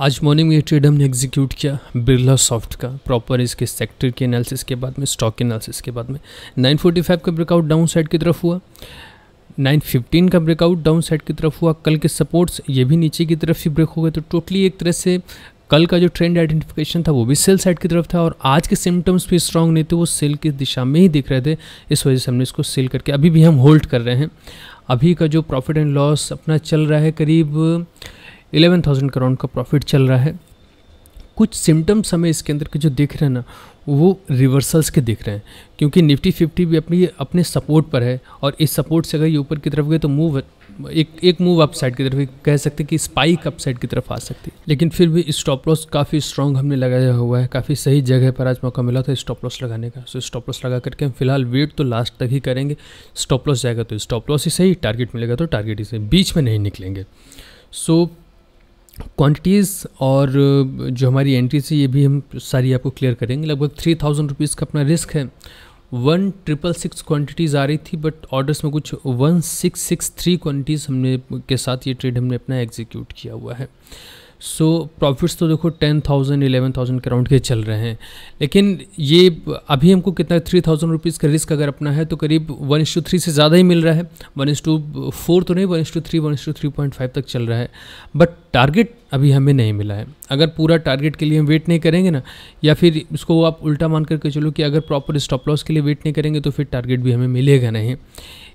आज मॉर्निंग में ये ट्रेड हमने एग्जीक्यूट किया बिरला सॉफ्ट का प्रॉपर इसके सेक्टर के एनालिसिस के बाद में स्टॉक के एनालिसिस के बाद में 945 का ब्रेकआउट डाउन साइड की तरफ हुआ 915 का ब्रेकआउट डाउन साइड की तरफ हुआ कल के सपोर्ट्स ये भी नीचे की तरफ ही ब्रेक हो गए तो टोटली एक तरह से कल का जो ट्रेंड आइडेंटिफिकेशन था वो भी सेल साइड की तरफ था और आज के सिम्टम्स भी स्ट्रांग नहीं थे वो सेल की दिशा में ही दिख रहे थे इस वजह से हमने इसको सेल करके अभी भी हम होल्ड कर रहे हैं अभी का जो प्रॉफिट एंड लॉस अपना चल रहा है करीब इलेवन थाउजेंड करोड़ का प्रॉफिट चल रहा है कुछ सिम्टम्स हमें इसके अंदर के जो दिख रहे हैं ना वो रिवर्सल्स के दिख रहे हैं क्योंकि निफ्टी फिफ्टी भी अपनी अपने सपोर्ट पर है और इस सपोर्ट से अगर ये ऊपर की तरफ गए तो मूव एक एक मूव अप साइड की तरफ कह सकते कि स्पाइक अप साइड की तरफ आ सकती है लेकिन फिर भी स्टॉप लॉस काफ़ी स्ट्रॉन्ग हमने लगाया हुआ है काफ़ी सही जगह पर आज मौका मिला था स्टॉप लॉस लगाने का सो स्टॉप लॉस लगा करके हम फिलहाल वेट तो लास्ट तक ही करेंगे स्टॉप लॉस जाएगा तो स्टॉप लॉस ही सही टारगेट मिलेगा तो टारगेट ही सही बीच में नहीं निकलेंगे सो so, क्वांटिटीज़ और जो हमारी एंट्री थी ये भी हम सारी आपको क्लियर करेंगे लगभग थ्री थाउजेंड रुपीज़ का अपना रिस्क है वन ट्रिपल सिक्स क्वान्टिटीज़ आ रही थी बट ऑर्डर्स में कुछ one six six three quantities हमने के साथ ये ट्रेड हमने अपना एग्जीक्यूट किया हुआ है सो प्रॉफिट्स तो देखो टेन थाउजेंड इलेवन थाउजेंड के अराउंड के चल रहे हैं लेकिन ये अभी हमको कितना थ्री थाउजेंड रुपीज़ का रिस्क अगर अपना है तो करीब वन इंस टू थ्री से ज़्यादा ही मिल रहा है वन इंस टू फोर तो नहीं वन इंस टू थ्री वन इंस टू थ्री पॉइंट फाइव तक चल रहा है बट टारगेट अभी हमें नहीं मिला है अगर पूरा टारगेट के लिए हम वेट नहीं करेंगे ना या फिर इसको आप उल्टा मान करके चलो कि अगर प्रॉपर स्टॉप लॉस के लिए वेट नहीं करेंगे तो फिर टारगेट भी हमें मिलेगा नहीं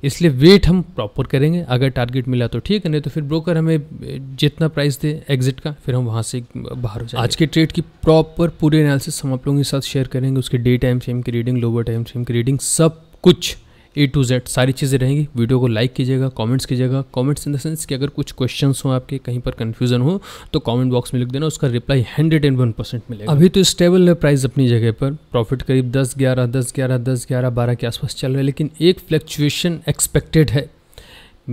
इसलिए वेट हम प्रॉपर करेंगे अगर टारगेट मिला तो ठीक है नहीं तो फिर ब्रोकर हमें जितना प्राइस दे एग्जिट का फिर हम वहाँ से बाहर हो जाए आज के ट्रेड की प्रॉपर पूरे एनालिसिस हम आप लोगों के साथ शेयर करेंगे उसके डे टाइम फ्रेम की रीडिंग लोअर टाइम फ्रेम की रीडिंग सब कुछ ए टू जेड सारी चीज़ें रहेंगी वीडियो को लाइक कीजिएगा कमेंट्स कीजिएगा कमेंट्स इन द सेंस कि अगर कुछ क्वेश्चन हो आपके कहीं पर कंफ्यूजन हो तो कमेंट बॉक्स में लिख देना उसका reply hundred and one percent मिलेगा अभी तो स्टेबल है प्राइस अपनी जगह पर प्रॉफिट करीब दस ग्यारह दस ग्यारह दस ग्यारह बारह के आसपास चल रहा है लेकिन एक फ्लक्चुएशन एक्सपेक्टेड है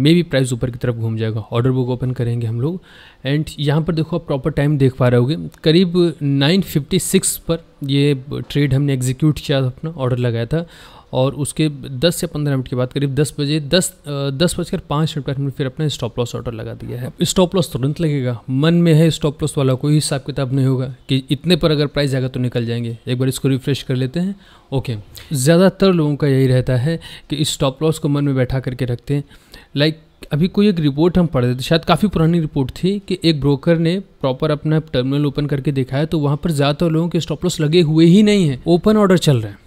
मे भी प्राइस ऊपर की तरफ घूम जाएगा ऑर्डर बुक ओपन करेंगे हम लोग एंड यहाँ पर देखो आप प्रॉपर टाइम देख पा रहे होगे करीब 956 पर ये ट्रेड हमने एग्जीक्यूट किया था अपना ऑर्डर लगाया था और उसके 10 से 15 मिनट के बाद करीब 10 बजे 10 दस बजकर पाँच मिनट पर हमने फिर अपना स्टॉप लॉस ऑर्डर लगा दिया है स्टॉप लॉस तुरंत लगेगा मन में है स्टॉप लॉस वाला कोई हिसाब किताब नहीं होगा कि इतने पर अगर प्राइस जाएगा तो निकल जाएंगे एक बार इसको रिफ्रेश कर लेते हैं ओके ज़्यादातर लोगों का यही रहता है कि स्टॉप लॉस को मन में बैठा करके रखते हैं लाइक अभी कोई एक रिपोर्ट हम पढ़ रहे थे शायद काफ़ी पुरानी रिपोर्ट थी कि एक ब्रोकर ने प्रॉपर अपना टर्मिनल ओपन करके देखा है तो वहाँ पर ज़्यादातर लोगों के स्टॉप लॉस लगे हुए ही नहीं है ओपन ऑर्डर चल रहे हैं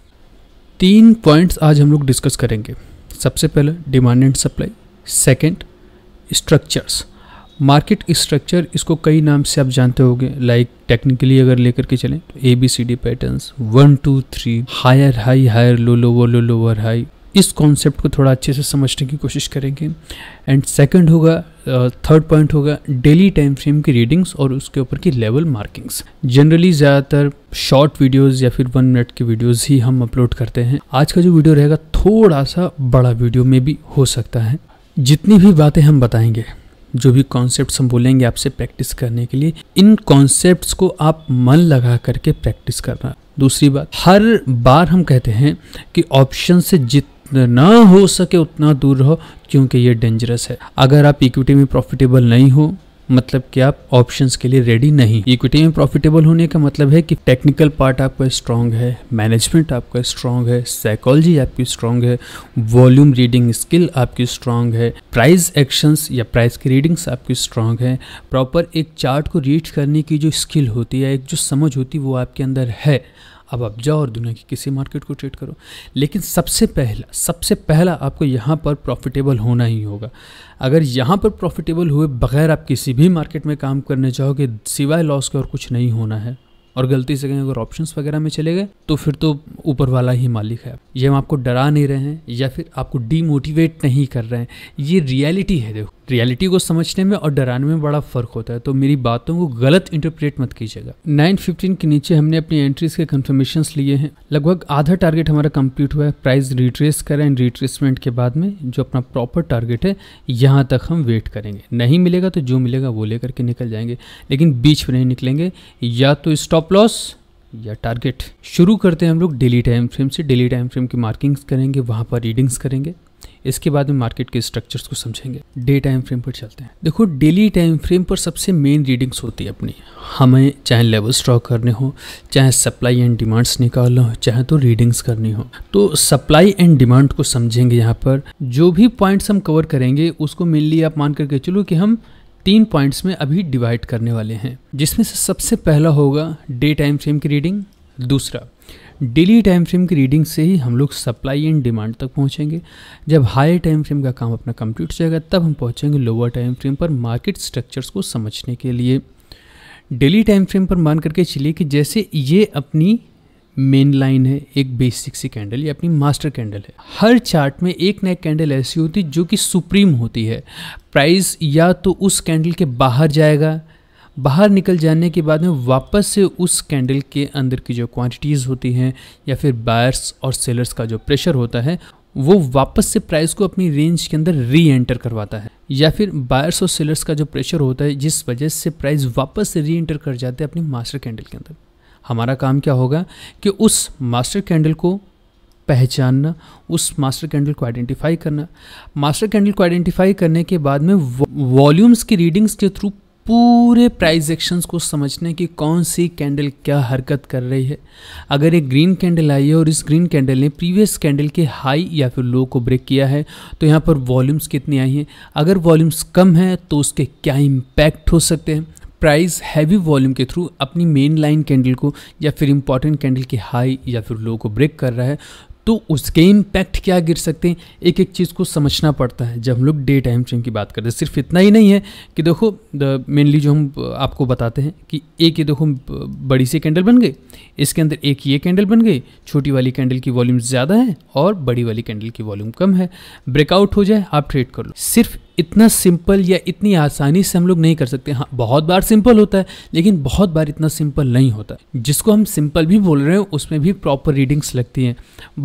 तीन पॉइंट्स आज हम लोग डिस्कस करेंगे सबसे पहले demand and supply second structures market structure इसको कई नाम से आप जानते होंगे लाइक टेक्निकली अगर लेकर के चलें तो A B C D patterns one two three higher high higher low lower low lower high इस कॉन्सेप्ट को थोड़ा अच्छे से समझने की कोशिश करेंगे एंड सेकंड होगा थर्ड uh, पॉइंट होगा डेली टाइम फ्रेम की रीडिंग्स और उसके ऊपर की लेवल मार्किंग्स जनरली ज़्यादातर शॉर्ट वीडियोस या फिर वन मिनट के वीडियोस ही हम अपलोड करते हैं आज का जो वीडियो रहेगा थोड़ा सा बड़ा वीडियो में भी हो सकता है जितनी भी बातें हम बताएंगे जो भी कॉन्सेप्ट हम बोलेंगे आपसे प्रैक्टिस करने के लिए इन कॉन्सेप्ट को आप मन लगा करके प्रैक्टिस करना दूसरी बात हर बार हम कहते हैं कि ऑप्शन से जित जितना ना हो सके उतना दूर रहो क्योंकि ये डेंजरस है अगर आप इक्विटी में प्रॉफिटेबल नहीं हो मतलब कि आप ऑप्शंस के लिए रेडी नहीं इक्विटी में प्रॉफिटेबल होने का मतलब है कि टेक्निकल पार्ट आपका स्ट्रांग है मैनेजमेंट आपका स्ट्रांग है साइकोलॉजी आपकी स्ट्रांग है वॉल्यूम रीडिंग स्किल आपकी स्ट्रांग है प्राइस एक्शंस या प्राइस की रीडिंग्स आपकी स्ट्रांग है प्रॉपर एक चार्ट को रीड करने की जो स्किल होती है एक जो समझ होती है वो आपके अंदर है अब आप जाओ और दुनिया की किसी मार्केट को ट्रेड करो लेकिन सबसे पहला सबसे पहला आपको यहाँ पर प्रॉफिटेबल होना ही होगा अगर यहाँ पर प्रॉफिटेबल हुए बगैर आप किसी भी मार्केट में काम करने जाओगे सिवाय लॉस के और कुछ नहीं होना है और गलती से कहीं अगर ऑप्शंस वगैरह में चले गए तो फिर तो ऊपर वाला ही मालिक है ये हम आपको डरा नहीं रहे हैं या फिर आपको डीमोटिवेट नहीं कर रहे हैं ये रियलिटी है देखो रियलिटी को समझने में और डराने में बड़ा फ़र्क होता है तो मेरी बातों को गलत इंटरप्रेट मत कीजिएगा 915 के नीचे हमने अपनी एंट्रीज के कन्फर्मेशन लिए हैं लगभग आधा टारगेट हमारा कंप्लीट हुआ है प्राइस रिट्रेस करें एंड रिट्रेसमेंट के बाद में जो अपना प्रॉपर टारगेट है यहाँ तक हम वेट करेंगे नहीं मिलेगा तो जो मिलेगा वो लेकर के निकल जाएंगे लेकिन बीच में नहीं निकलेंगे या तो स्टॉप स्टॉप लॉस या टारगेट शुरू करते हैं हम लोग डेली टाइम फ्रेम से डेली टाइम फ्रेम की मार्किंग्स करेंगे वहाँ पर रीडिंग्स करेंगे इसके बाद में मार्केट के स्ट्रक्चर्स को समझेंगे डे टाइम फ्रेम पर चलते हैं देखो डेली टाइम फ्रेम पर सबसे मेन रीडिंग्स होती है अपनी हमें चाहे लेवल्स ड्रॉ करने हो चाहे सप्लाई एंड डिमांड्स निकालना हो चाहे तो रीडिंग्स करनी हो तो सप्लाई एंड डिमांड को समझेंगे यहाँ पर जो भी पॉइंट्स हम कवर करेंगे उसको मेनली आप मान करके चलो कि हम तीन पॉइंट्स में अभी डिवाइड करने वाले हैं जिसमें से सबसे पहला होगा डे टाइम फ्रेम की रीडिंग दूसरा डेली टाइम फ्रेम की रीडिंग से ही हम लोग सप्लाई एंड डिमांड तक पहुंचेंगे जब हाई टाइम फ्रेम का काम अपना कंप्लीट हो जाएगा तब हम पहुंचेंगे लोअर टाइम फ्रेम पर मार्केट स्ट्रक्चर्स को समझने के लिए डेली टाइम फ्रेम पर मान करके चलिए कि जैसे ये अपनी मेन लाइन है एक बेसिक सी कैंडल ये अपनी मास्टर कैंडल है हर चार्ट में एक नए कैंडल ऐसी होती है जो कि सुप्रीम होती है प्राइस या तो उस कैंडल के बाहर जाएगा बाहर निकल जाने के बाद में वापस से उस कैंडल के अंदर की जो क्वांटिटीज़ होती हैं या फिर बायर्स और सेलर्स का जो प्रेशर होता है वो वापस से प्राइस को अपनी रेंज के अंदर री एंटर करवाता है या फिर बायर्स और सेलर्स का जो प्रेशर होता है जिस वजह से प्राइस वापस से री एंटर कर जाते हैं अपनी मास्टर कैंडल के अंदर हमारा काम क्या होगा कि उस मास्टर कैंडल को पहचानना उस मास्टर कैंडल को आइडेंटिफाई करना मास्टर कैंडल को आइडेंटिफाई करने के बाद में वॉल्यूम्स की रीडिंग्स के थ्रू पूरे प्राइस एक्शंस को समझने की कौन सी कैंडल क्या हरकत कर रही है अगर एक ग्रीन कैंडल आई है और इस ग्रीन कैंडल ने प्रीवियस कैंडल के हाई या फिर लो को ब्रेक किया है तो यहाँ पर वॉल्यूम्स कितनी आई हैं अगर वॉल्यूम्स कम हैं तो उसके क्या इम्पैक्ट हो सकते हैं प्राइस हैवी वॉल्यूम के थ्रू अपनी मेन लाइन कैंडल को या फिर इंपॉर्टेंट कैंडल के हाई या फिर लो को ब्रेक कर रहा है तो उसके इम्पैक्ट क्या गिर सकते हैं एक एक चीज़ को समझना पड़ता है जब हम लोग डे टाइम फ्रेम की बात करते हैं सिर्फ इतना ही नहीं है कि देखो मेनली जो हम आपको बताते हैं कि एक ये देखो बड़ी सी कैंडल बन गई इसके अंदर एक ये कैंडल बन गई छोटी वाली कैंडल की वॉल्यूम ज़्यादा है और बड़ी वाली कैंडल की वॉल्यूम कम है ब्रेकआउट हो जाए आप ट्रेड कर लो सिर्फ इतना सिंपल या इतनी आसानी से हम लोग नहीं कर सकते हाँ बहुत बार सिंपल होता है लेकिन बहुत बार इतना सिंपल नहीं होता जिसको हम सिंपल भी बोल रहे हैं उसमें भी प्रॉपर रीडिंग्स लगती हैं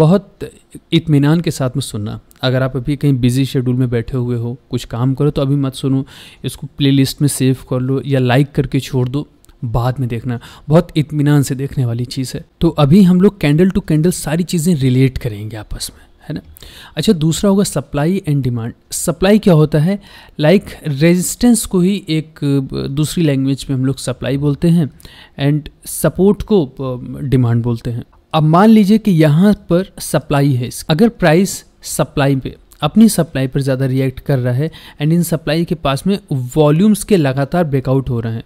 बहुत इतमान के साथ में सुनना अगर आप अभी कहीं बिजी शेड्यूल में बैठे हुए हो कुछ काम करो तो अभी मत सुनो इसको प्ले में सेव कर लो या लाइक करके छोड़ दो बाद में देखना बहुत इतमान से देखने वाली चीज़ है तो अभी हम लोग कैंडल टू कैंडल सारी चीज़ें रिलेट करेंगे आपस में है ना अच्छा दूसरा होगा सप्लाई एंड डिमांड सप्लाई क्या होता है लाइक like, रेजिस्टेंस को ही एक दूसरी लैंग्वेज में हम लोग सप्लाई बोलते हैं एंड सपोर्ट को डिमांड बोलते हैं अब मान लीजिए कि यहाँ पर सप्लाई है अगर प्राइस सप्लाई पे अपनी सप्लाई पर ज़्यादा रिएक्ट कर रहा है एंड इन सप्लाई के पास में वॉल्यूम्स के लगातार ब्रेकआउट हो रहे हैं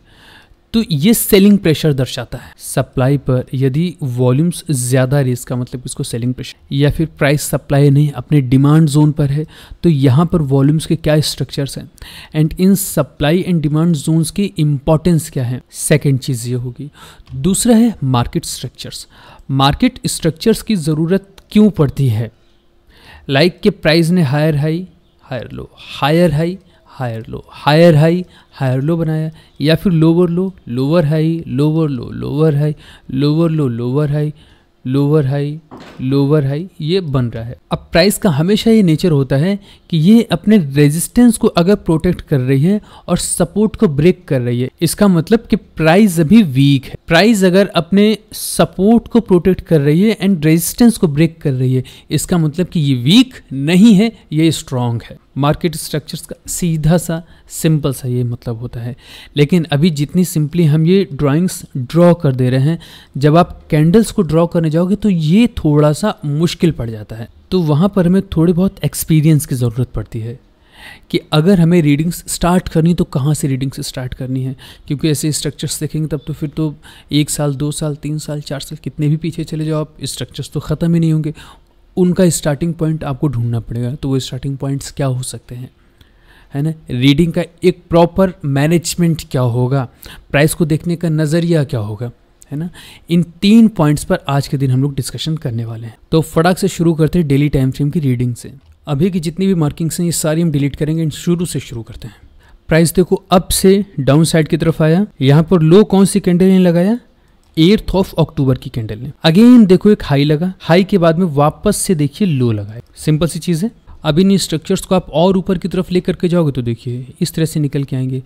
तो ये सेलिंग प्रेशर दर्शाता है सप्लाई पर यदि वॉल्यूम्स ज़्यादा रेस का मतलब इसको सेलिंग प्रेशर या फिर प्राइस सप्लाई नहीं अपने डिमांड जोन पर है तो यहाँ पर वॉल्यूम्स के क्या स्ट्रक्चर्स हैं and in supply and demand zones की इंपॉर्टेंस क्या है सेकेंड चीज़ ये होगी दूसरा है मार्केट स्ट्रक्चर्स मार्केट स्ट्रक्चर्स की ज़रूरत क्यों पड़ती है लाइक like के प्राइस ने higher high higher low higher high higher low higher high higher low बनाया या फिर lower low lower high lower low lower high lower low lower high lower high lower high ये बन रहा है अब प्राइस का हमेशा ये नेचर होता है कि ये अपने रेजिस्टेंस को अगर प्रोटेक्ट कर रही है और सपोर्ट को ब्रेक कर रही है इसका मतलब कि प्राइस अभी वीक है प्राइस अगर अपने सपोर्ट को प्रोटेक्ट कर रही है एंड रेजिस्टेंस को ब्रेक कर रही है इसका मतलब कि ये वीक नहीं है ये स्ट्रांग है मार्केट स्ट्रक्चर्स का सीधा सा सिंपल सा ये मतलब होता है लेकिन अभी जितनी सिंपली हम ये ड्राइंग्स ड्रॉ कर दे रहे हैं जब आप कैंडल्स को ड्रॉ करने जाओगे तो ये थोड़ा सा मुश्किल पड़ जाता है तो वहाँ पर हमें थोड़ी बहुत एक्सपीरियंस की ज़रूरत पड़ती है कि अगर हमें रीडिंग्स स्टार्ट करनी तो कहाँ से रीडिंग्स स्टार्ट करनी है क्योंकि ऐसे स्ट्रक्चर्स देखेंगे तब तो फिर तो एक साल दो साल तीन साल चार साल कितने भी पीछे चले जाओ आप स्ट्रक्चर्स तो ख़त्म ही नहीं होंगे उनका स्टार्टिंग पॉइंट आपको ढूंढना पड़ेगा तो वो स्टार्टिंग पॉइंट्स क्या हो सकते हैं है ना रीडिंग का एक प्रॉपर मैनेजमेंट क्या होगा प्राइस को देखने का नज़रिया क्या होगा है ना इन तीन पॉइंट्स पर आज के दिन हम लोग डिस्कशन करने वाले हैं तो फटाक से शुरू करते हैं डेली टाइम फ्रेम की रीडिंग से अभी की जितनी भी मार्किंग्स हैं ये सारी हम डिलीट करेंगे एंड शुरू से शुरू करते हैं प्राइस देखो अप से डाउन साइड की तरफ आया यहाँ पर लो कौन सी कैंडल ने लगाया एर्थ ऑफ अक्टूबर की कैंडल ने अगेन देखो एक हाई लगा हाई के बाद में वापस से देखिए लो लगा सिंपल सी चीज़ है अब इन स्ट्रक्चर्स को आप और ऊपर की तरफ लेकर के जाओगे तो देखिए इस तरह से निकल के आएंगे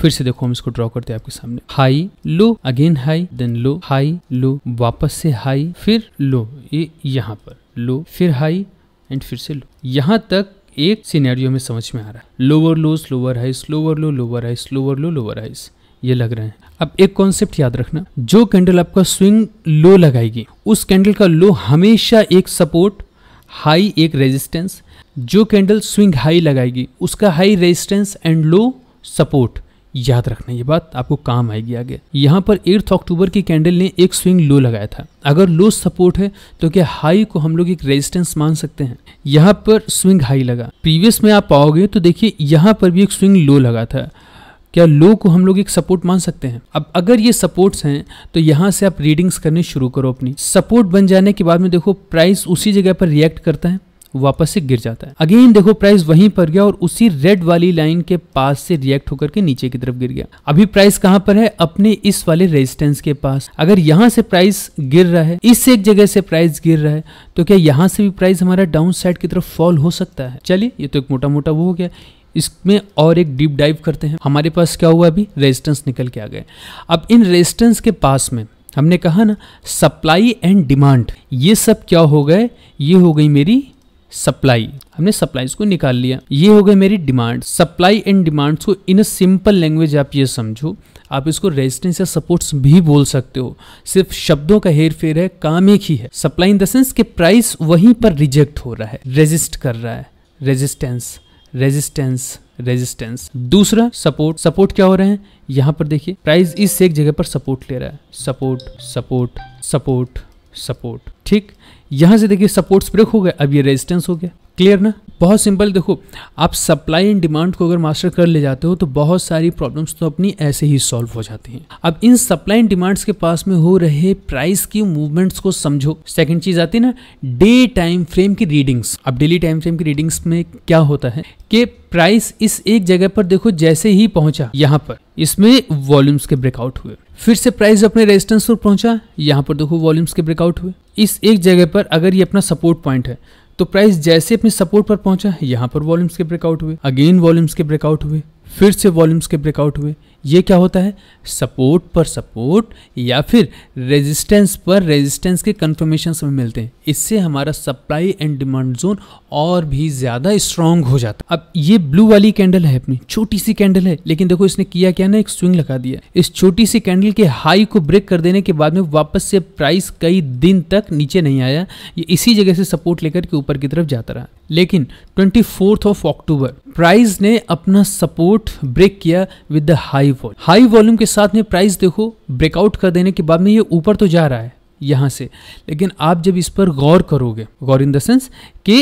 फिर से देखो हम इसको ड्रॉ करते हैं आपके सामने high low again high then low high low वापस से हाई फिर लो ये यहाँ पर लो फिर हाई एंड फिर से लो यहाँ तक एक सीनेरियो में समझ में आ रहा है lower low lower highs lower low lower highs lower low lower highs ये लग रहे हैं अब एक कॉन्सेप्ट याद रखना जो कैंडल आपका स्विंग लो लगाएगी उस कैंडल का लो हमेशा एक सपोर्ट हाई एक रेजिस्टेंस जो कैंडल स्विंग हाई लगाएगी उसका high resistance and low support याद रखना ये बात आपको काम आएगी आगे यहाँ पर एट्थ अक्टूबर की कैंडल ने एक स्विंग लो लगाया था अगर लो सपोर्ट है तो क्या हाई को हम लोग एक रेजिस्टेंस मान सकते हैं यहाँ पर स्विंग हाई लगा प्रीवियस में आप पाओगे तो देखिए यहाँ पर भी एक स्विंग लो लगा था क्या लो को हम लोग एक सपोर्ट मान सकते हैं अब अगर ये सपोर्ट्स हैं तो यहाँ से आप रीडिंग्स करने शुरू करो अपनी सपोर्ट बन जाने के बाद में देखो प्राइस उसी जगह पर रिएक्ट करता है वापस से गिर जाता है अगेन देखो प्राइस वहीं पर गया और उसी रेड वाली लाइन के पास से रिएक्ट होकर के नीचे की तरफ गिर गया अभी प्राइस कहाँ पर है अपने इस वाले रेजिस्टेंस के पास अगर यहाँ से प्राइस गिर रहा है इस एक जगह से प्राइस गिर रहा है तो क्या यहाँ से भी प्राइस हमारा डाउन साइड की तरफ फॉल हो सकता है चलिए ये तो एक मोटा मोटा वो हो गया इसमें और एक डीप डाइव करते हैं हमारे पास क्या हुआ अभी रेजिस्टेंस निकल के आ गए अब इन रेजिस्टेंस के पास में हमने कहा ना सप्लाई एंड डिमांड ये सब क्या हो गए ये हो गई मेरी सप्लाई हमने सप्लाईज को निकाल लिया ये हो गए मेरी डिमांड सप्लाई एंड डिमांड्स को इन सिंपल लैंग्वेज आप ये समझो आप इसको रेजिस्टेंस या सपोर्ट्स भी बोल सकते हो सिर्फ शब्दों का हेर फेर है काम एक ही है सप्लाई इन द सेंस के प्राइस वहीं पर रिजेक्ट हो रहा है रेजिस्ट कर रहा है रेजिस्टेंस रेजिस्टेंस रेजिस्टेंस दूसरा सपोर्ट सपोर्ट क्या हो रहे हैं यहां पर देखिए प्राइस इस एक जगह पर सपोर्ट ले रहा है सपोर्ट सपोर्ट सपोर्ट सपोर्ट ठीक यहां से देखिए सपोर्ट ब्रेक हो गया अब ये रेजिस्टेंस हो गया क्लियर ना बहुत सिंपल देखो आप सप्लाई एंड डिमांड को अगर मास्टर कर ले जाते हो तो बहुत सारी प्रॉब्लम्स तो अपनी ऐसे ही सॉल्व हो जाती हैं अब इन सप्लाई एंड डिमांड्स के पास में हो रहे प्राइस की मूवमेंट्स को समझो सेकंड चीज आती है ना डे टाइम फ्रेम की रीडिंग्स अब डेली टाइम फ्रेम की रीडिंग्स में क्या होता है कि प्राइस इस एक जगह पर देखो जैसे ही पहुंचा यहाँ पर इसमें वॉल्यूम्स के ब्रेकआउट हुए फिर से प्राइस अपने रेजिस्टेंस पर पहुंचा यहाँ पर देखो वॉल्यूम्स के ब्रेकआउट हुए इस एक जगह पर अगर ये अपना सपोर्ट पॉइंट है तो प्राइस जैसे अपने सपोर्ट पर पहुंचा यहाँ पर वॉल्यूम्स के ब्रेकआउट हुए अगेन वॉल्यूम्स के ब्रेकआउट हुए फिर से वॉल्यूम्स के ब्रेकआउट हुए ये क्या होता है सपोर्ट पर सपोर्ट या फिर रेजिस्टेंस पर रेजिस्टेंस के कन्फर्मेशन हमें मिलते हैं इससे हमारा सप्लाई एंड डिमांड जोन और भी ज़्यादा स्ट्रांग हो जाता है अब ये ब्लू वाली कैंडल है अपनी छोटी सी कैंडल है लेकिन देखो इसने किया क्या ना एक स्विंग लगा दिया इस छोटी सी कैंडल के हाई को ब्रेक कर देने के बाद में वापस से प्राइस कई दिन तक नीचे नहीं आया ये इसी जगह से सपोर्ट लेकर के ऊपर की तरफ जाता रहा लेकिन ट्वेंटी ऑफ अक्टूबर प्राइस ने अपना सपोर्ट ब्रेक किया with the high volume high volume के साथ में प्राइस देखो ब्रेकआउट कर देने के बाद में ये ऊपर तो जा रहा है यहाँ से लेकिन आप जब इस पर गौर करोगे गौर इन द सेंस कि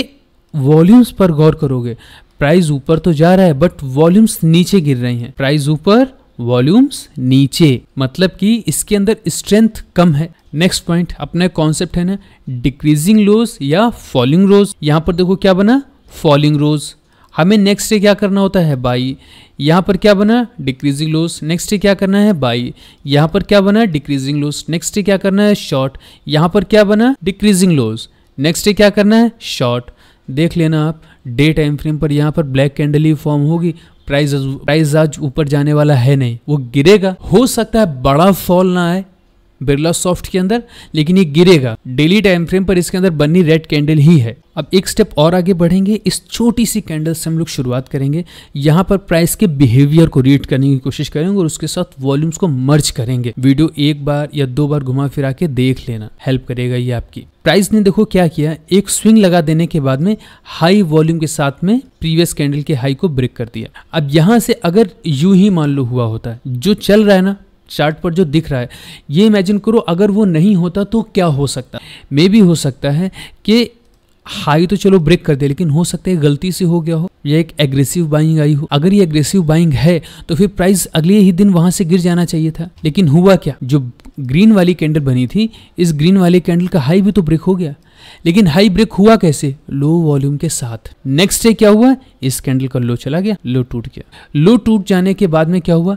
वॉल्यूम्स पर गौर करोगे प्राइस ऊपर तो जा रहा है बट वॉल्यूम्स नीचे गिर रही हैं प्राइस ऊपर वॉल्यूम्स नीचे मतलब कि इसके अंदर स्ट्रेंथ कम है नेक्स्ट पॉइंट अपना कॉन्सेप्ट है ना डिक्रीजिंग लोज या फॉलिंग रोज यहाँ पर देखो क्या बना फॉलिंग रोज हमें नेक्स्ट डे क्या करना होता है बाई यहाँ पर क्या बना डिक्रीजिंग लॉस नेक्स्ट डे क्या करना है बाई यहाँ पर क्या बना डिक्रीजिंग लॉस नेक्स्ट डे क्या करना है शॉर्ट यहाँ पर क्या बना डिक्रीजिंग लॉस नेक्स्ट डे क्या करना है शॉर्ट देख लेना आप डे टाइम फ्रेम पर यहाँ पर ब्लैक कैंडल ही फॉर्म होगी प्राइस प्राइस आज ऊपर जाने वाला है नहीं वो गिरेगा हो सकता है बड़ा फॉल ना आए बिरला सॉफ्ट के अंदर लेकिन ये गिरेगा डेली टाइम फ्रेम पर इसके अंदर बननी रेड कैंडल ही है अब एक स्टेप और आगे बढ़ेंगे इस छोटी सी कैंडल से हम लोग शुरुआत करेंगे यहाँ पर प्राइस के बिहेवियर को रीड करने की कोशिश करेंगे और उसके साथ वॉल्यूम्स को मर्ज करेंगे वीडियो एक बार या दो बार घुमा फिरा के देख लेना हेल्प करेगा ये आपकी प्राइस ने देखो क्या किया एक स्विंग लगा देने के बाद में हाई वॉल्यूम के साथ में प्रीवियस कैंडल के हाई को ब्रेक कर दिया अब यहाँ से अगर यू ही मान लो हुआ होता है जो चल रहा है ना चार्ट पर जो दिख रहा है ये इमेजिन करो अगर वो नहीं होता तो क्या हो सकता मे भी हो सकता है कि हाई तो चलो ब्रेक कर दे लेकिन हो सकता है गलती से हो गया हो या एक एग्रेसिव बाइंग आई हो अगर ये एग्रेसिव बाइंग है तो फिर प्राइस अगले ही दिन वहां से गिर जाना चाहिए था लेकिन हुआ क्या जो ग्रीन वाली कैंडल बनी थी इस ग्रीन वाली कैंडल का हाई भी तो ब्रेक हो गया लेकिन हाई ब्रेक हुआ कैसे लो वॉल्यूम के साथ नेक्स्ट डे क्या हुआ इस कैंडल का लो चला गया लो टूट गया लो टूट जाने के बाद में क्या हुआ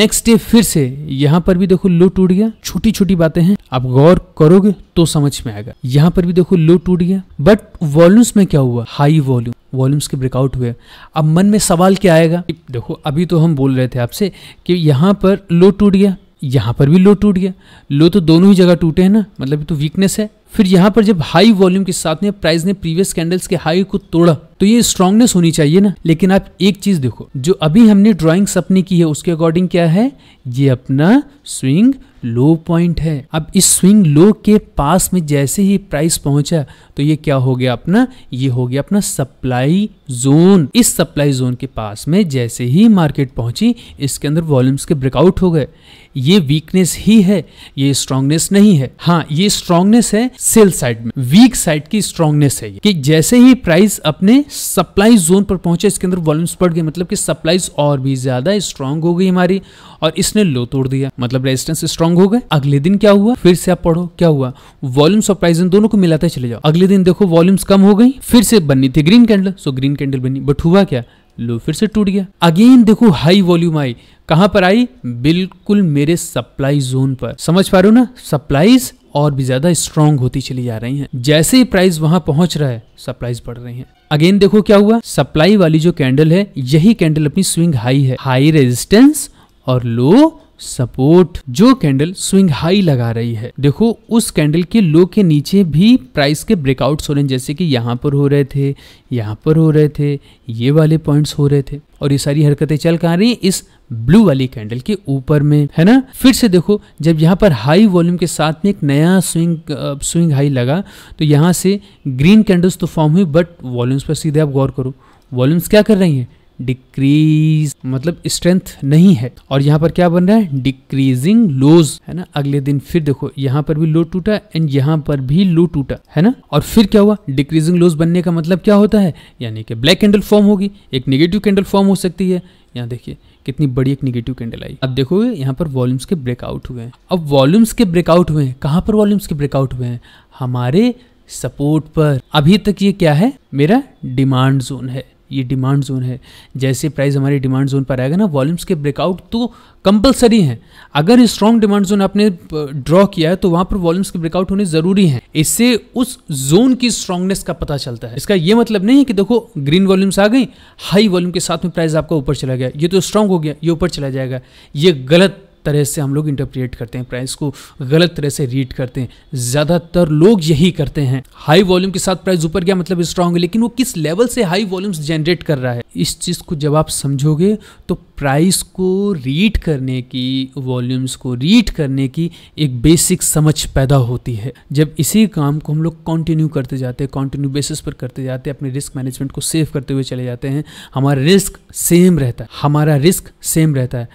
नेक्स्ट डे फिर से यहां पर भी देखो लो टूट गया छोटी छोटी बातें हैं आप गौर करोगे तो समझ में आएगा यहाँ पर भी देखो लो टूट गया बट वॉल्यूम्स में क्या हुआ हाई वॉल्यूम वॉल्यूम्स के ब्रेकआउट हुए अब मन में सवाल क्या आएगा देखो अभी तो हम बोल रहे थे आपसे कि यहाँ पर लो टूट गया यहाँ पर भी लो टूट गया लो तो दोनों ही जगह टूटे हैं ना मतलब ये तो वीकनेस है फिर यहाँ पर जब हाई वॉल्यूम के साथ में प्राइस ने प्रीवियस कैंडल्स के हाई को तोड़ा तो ये स्ट्रांगनेस होनी चाहिए ना लेकिन आप एक चीज देखो जो अभी हमने ड्राइंग्स अपनी की है उसके अकॉर्डिंग क्या है ये अपना स्विंग लो पॉइंट है अब इस स्विंग लो के पास में जैसे ही प्राइस पहुंचा तो ये क्या हो गया अपना ये हो गया अपना सप्लाई जोन इस सप्लाई जोन के पास में जैसे ही मार्केट पहुंची इसके अंदर वॉल्यूम्स के ब्रेकआउट हो गए ये वीकनेस ही है ये स्ट्रांगनेस नहीं है हाँ ये स्ट्रांगनेस है सेल साइड में वीक साइड की स्ट्रांगनेस है कि जैसे ही प्राइस अपने सप्लाई जोन पर पहुंचे इसके अंदर वॉल्यूम्स बढ़ गए मतलब कि सप्लाईज और भी ज्यादा स्ट्रांग हो गई हमारी और इसने लो तोड़ दिया मतलब रेजिस्टेंस स्ट्रांग हो गए अगले दिन क्या हुआ फिर से आप पढ़ो क्या हुआ वॉल्यूम्स और प्राइस दोनों को मिलाते चले जाओ अगले दिन देखो वॉल्यूम्स कम हो गई फिर से बननी थी green candle so green candle बनी बट हुआ क्या लो फिर से टूट गया अगेन देखो हाई वॉल्यूम आई कहां पर आई बिल्कुल मेरे सप्लाई जोन पर समझ पा रहे हो ना सप्लाईज और भी ज्यादा स्ट्रांग होती चली जा रही हैं जैसे ही प्राइस वहां पहुंच रहा है सप्लाईज बढ़ रही हैं अगेन देखो क्या हुआ सप्लाई वाली जो कैंडल है यही कैंडल अपनी स्विंग हाई है हाई रेजिस्टेंस और लो सपोर्ट जो कैंडल स्विंग हाई लगा रही है देखो उस कैंडल के लो के नीचे भी प्राइस के ब्रेकआउट्स हो रहे हैं जैसे कि यहाँ पर हो रहे थे यहाँ पर हो रहे थे ये वाले पॉइंट्स हो रहे थे और ये सारी हरकतें चल आ रही इस ब्लू वाली कैंडल के ऊपर में है ना फिर से देखो जब यहाँ पर हाई वॉल्यूम के साथ में एक नया स्विंग स्विंग हाई लगा तो यहाँ से ग्रीन कैंडल्स तो फॉर्म हुई बट वॉल्यूम्स पर सीधे आप गौर करो वॉल्यूम्स क्या कर रही हैं डिक्रीज मतलब स्ट्रेंथ नहीं है और यहाँ पर क्या बन रहा है डिक्रीजिंग लोज है ना अगले दिन फिर देखो यहाँ पर भी लो टूटा एंड यहाँ पर भी लो टूटा है ना और फिर क्या हुआ डिक्रीजिंग लोज बनने का मतलब क्या होता है यानी कि ब्लैक कैंडल फॉर्म होगी एक निगेटिव कैंडल फॉर्म हो सकती है यहाँ देखिए कितनी बड़ी एक निगेटिव कैंडल आई अब देखोगे यहाँ पर वॉल्यूम्स के ब्रेकआउट हुए हैं अब वॉल्यूम्स के ब्रेकआउट हुए हैं कहाँ पर वॉल्यूम्स के ब्रेकआउट हुए हैं हमारे सपोर्ट पर अभी तक ये क्या है मेरा डिमांड जोन है ये डिमांड जोन है जैसे प्राइस हमारे डिमांड जोन पर आएगा ना वॉल्यूम्स के ब्रेकआउट तो कंपलसरी हैं अगर स्ट्रॉन्ग डिमांड जोन आपने ड्रॉ किया है तो वहाँ पर वॉल्यूम्स के ब्रेकआउट होने ज़रूरी हैं इससे उस जोन की स्ट्रांगनेस का पता चलता है इसका ये मतलब नहीं है कि देखो ग्रीन वॉल्यूम्स आ गई हाई वॉल्यूम के साथ में प्राइस आपका ऊपर चला गया ये तो स्ट्रांग हो गया ये ऊपर चला जाएगा ये गलत तरह से हम लोग इंटरप्रिएट करते हैं प्राइस को गलत तरह से रीड करते हैं ज़्यादातर लोग यही करते हैं हाई वॉल्यूम के साथ प्राइस ऊपर गया मतलब स्ट्रांग है लेकिन वो किस लेवल से हाई वॉल्यूम्स जनरेट कर रहा है इस चीज़ को जब आप समझोगे तो प्राइस को रीड करने की वॉल्यूम्स को रीड करने की एक बेसिक समझ पैदा होती है जब इसी काम को हम लोग कंटिन्यू करते जाते हैं कंटिन्यू बेसिस पर करते जाते हैं अपने रिस्क मैनेजमेंट को सेव करते हुए चले जाते हैं हमारा रिस्क सेम रहता है हमारा रिस्क सेम रहता है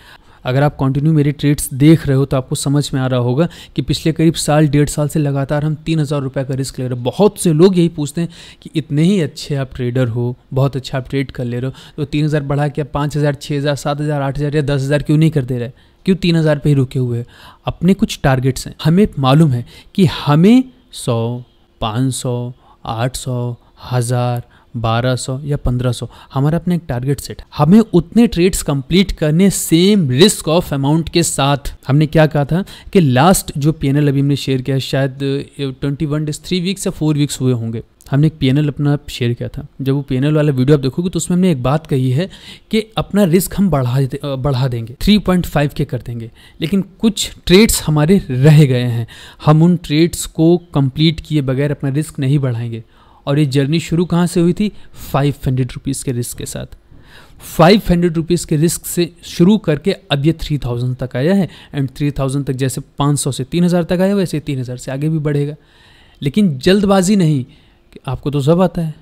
अगर आप कंटिन्यू मेरे ट्रेड्स देख रहे हो तो आपको समझ में आ रहा होगा कि पिछले करीब साल डेढ़ साल से लगातार हम तीन हज़ार रुपये का रिस्क ले रहे बहुत से लोग यही पूछते हैं कि इतने ही अच्छे आप ट्रेडर हो बहुत अच्छा आप ट्रेड कर ले रहे हो तो तीन हज़ार बढ़ा के आप पाँच हज़ार छः हज़ार सात हज़ार आठ हज़ार या दस हज़ार क्यों नहीं कर दे रहे क्यों तीन हज़ार पर ही रुके हुए अपने कुछ टारगेट्स हैं हमें मालूम है कि हमें सौ पाँच सौ आठ सौ हज़ार 1200 या 1500 हमारा अपना एक टारगेट सेट हमें उतने ट्रेड्स कंप्लीट करने सेम रिस्क ऑफ अमाउंट के साथ हमने क्या कहा था कि लास्ट जो पी अभी हमने शेयर किया शायद twenty one days three weeks या फोर वीक्स हुए होंगे हमने एक पी अपना शेयर किया था जब वो पी वाला वीडियो आप देखोगे तो उसमें हमने एक बात कही है कि अपना रिस्क हम बढ़ा दे, बढ़ा देंगे 3.5 के कर देंगे लेकिन कुछ ट्रेड्स हमारे रह गए हैं हम उन ट्रेड्स को कंप्लीट किए बगैर अपना रिस्क नहीं बढ़ाएंगे और ये जर्नी शुरू कहाँ से हुई थी फाइव हंड्रेड रुपीज़ के रिस्क के साथ फाइव हंड्रेड रुपीज़ के रिस्क से शुरू करके अब ये थ्री थाउजेंड तक आया है एंड थ्री थाउजेंड तक जैसे पाँच सौ से तीन हज़ार तक आया वैसे तीन हज़ार से आगे भी बढ़ेगा लेकिन जल्दबाजी नहीं कि आपको तो सब आता है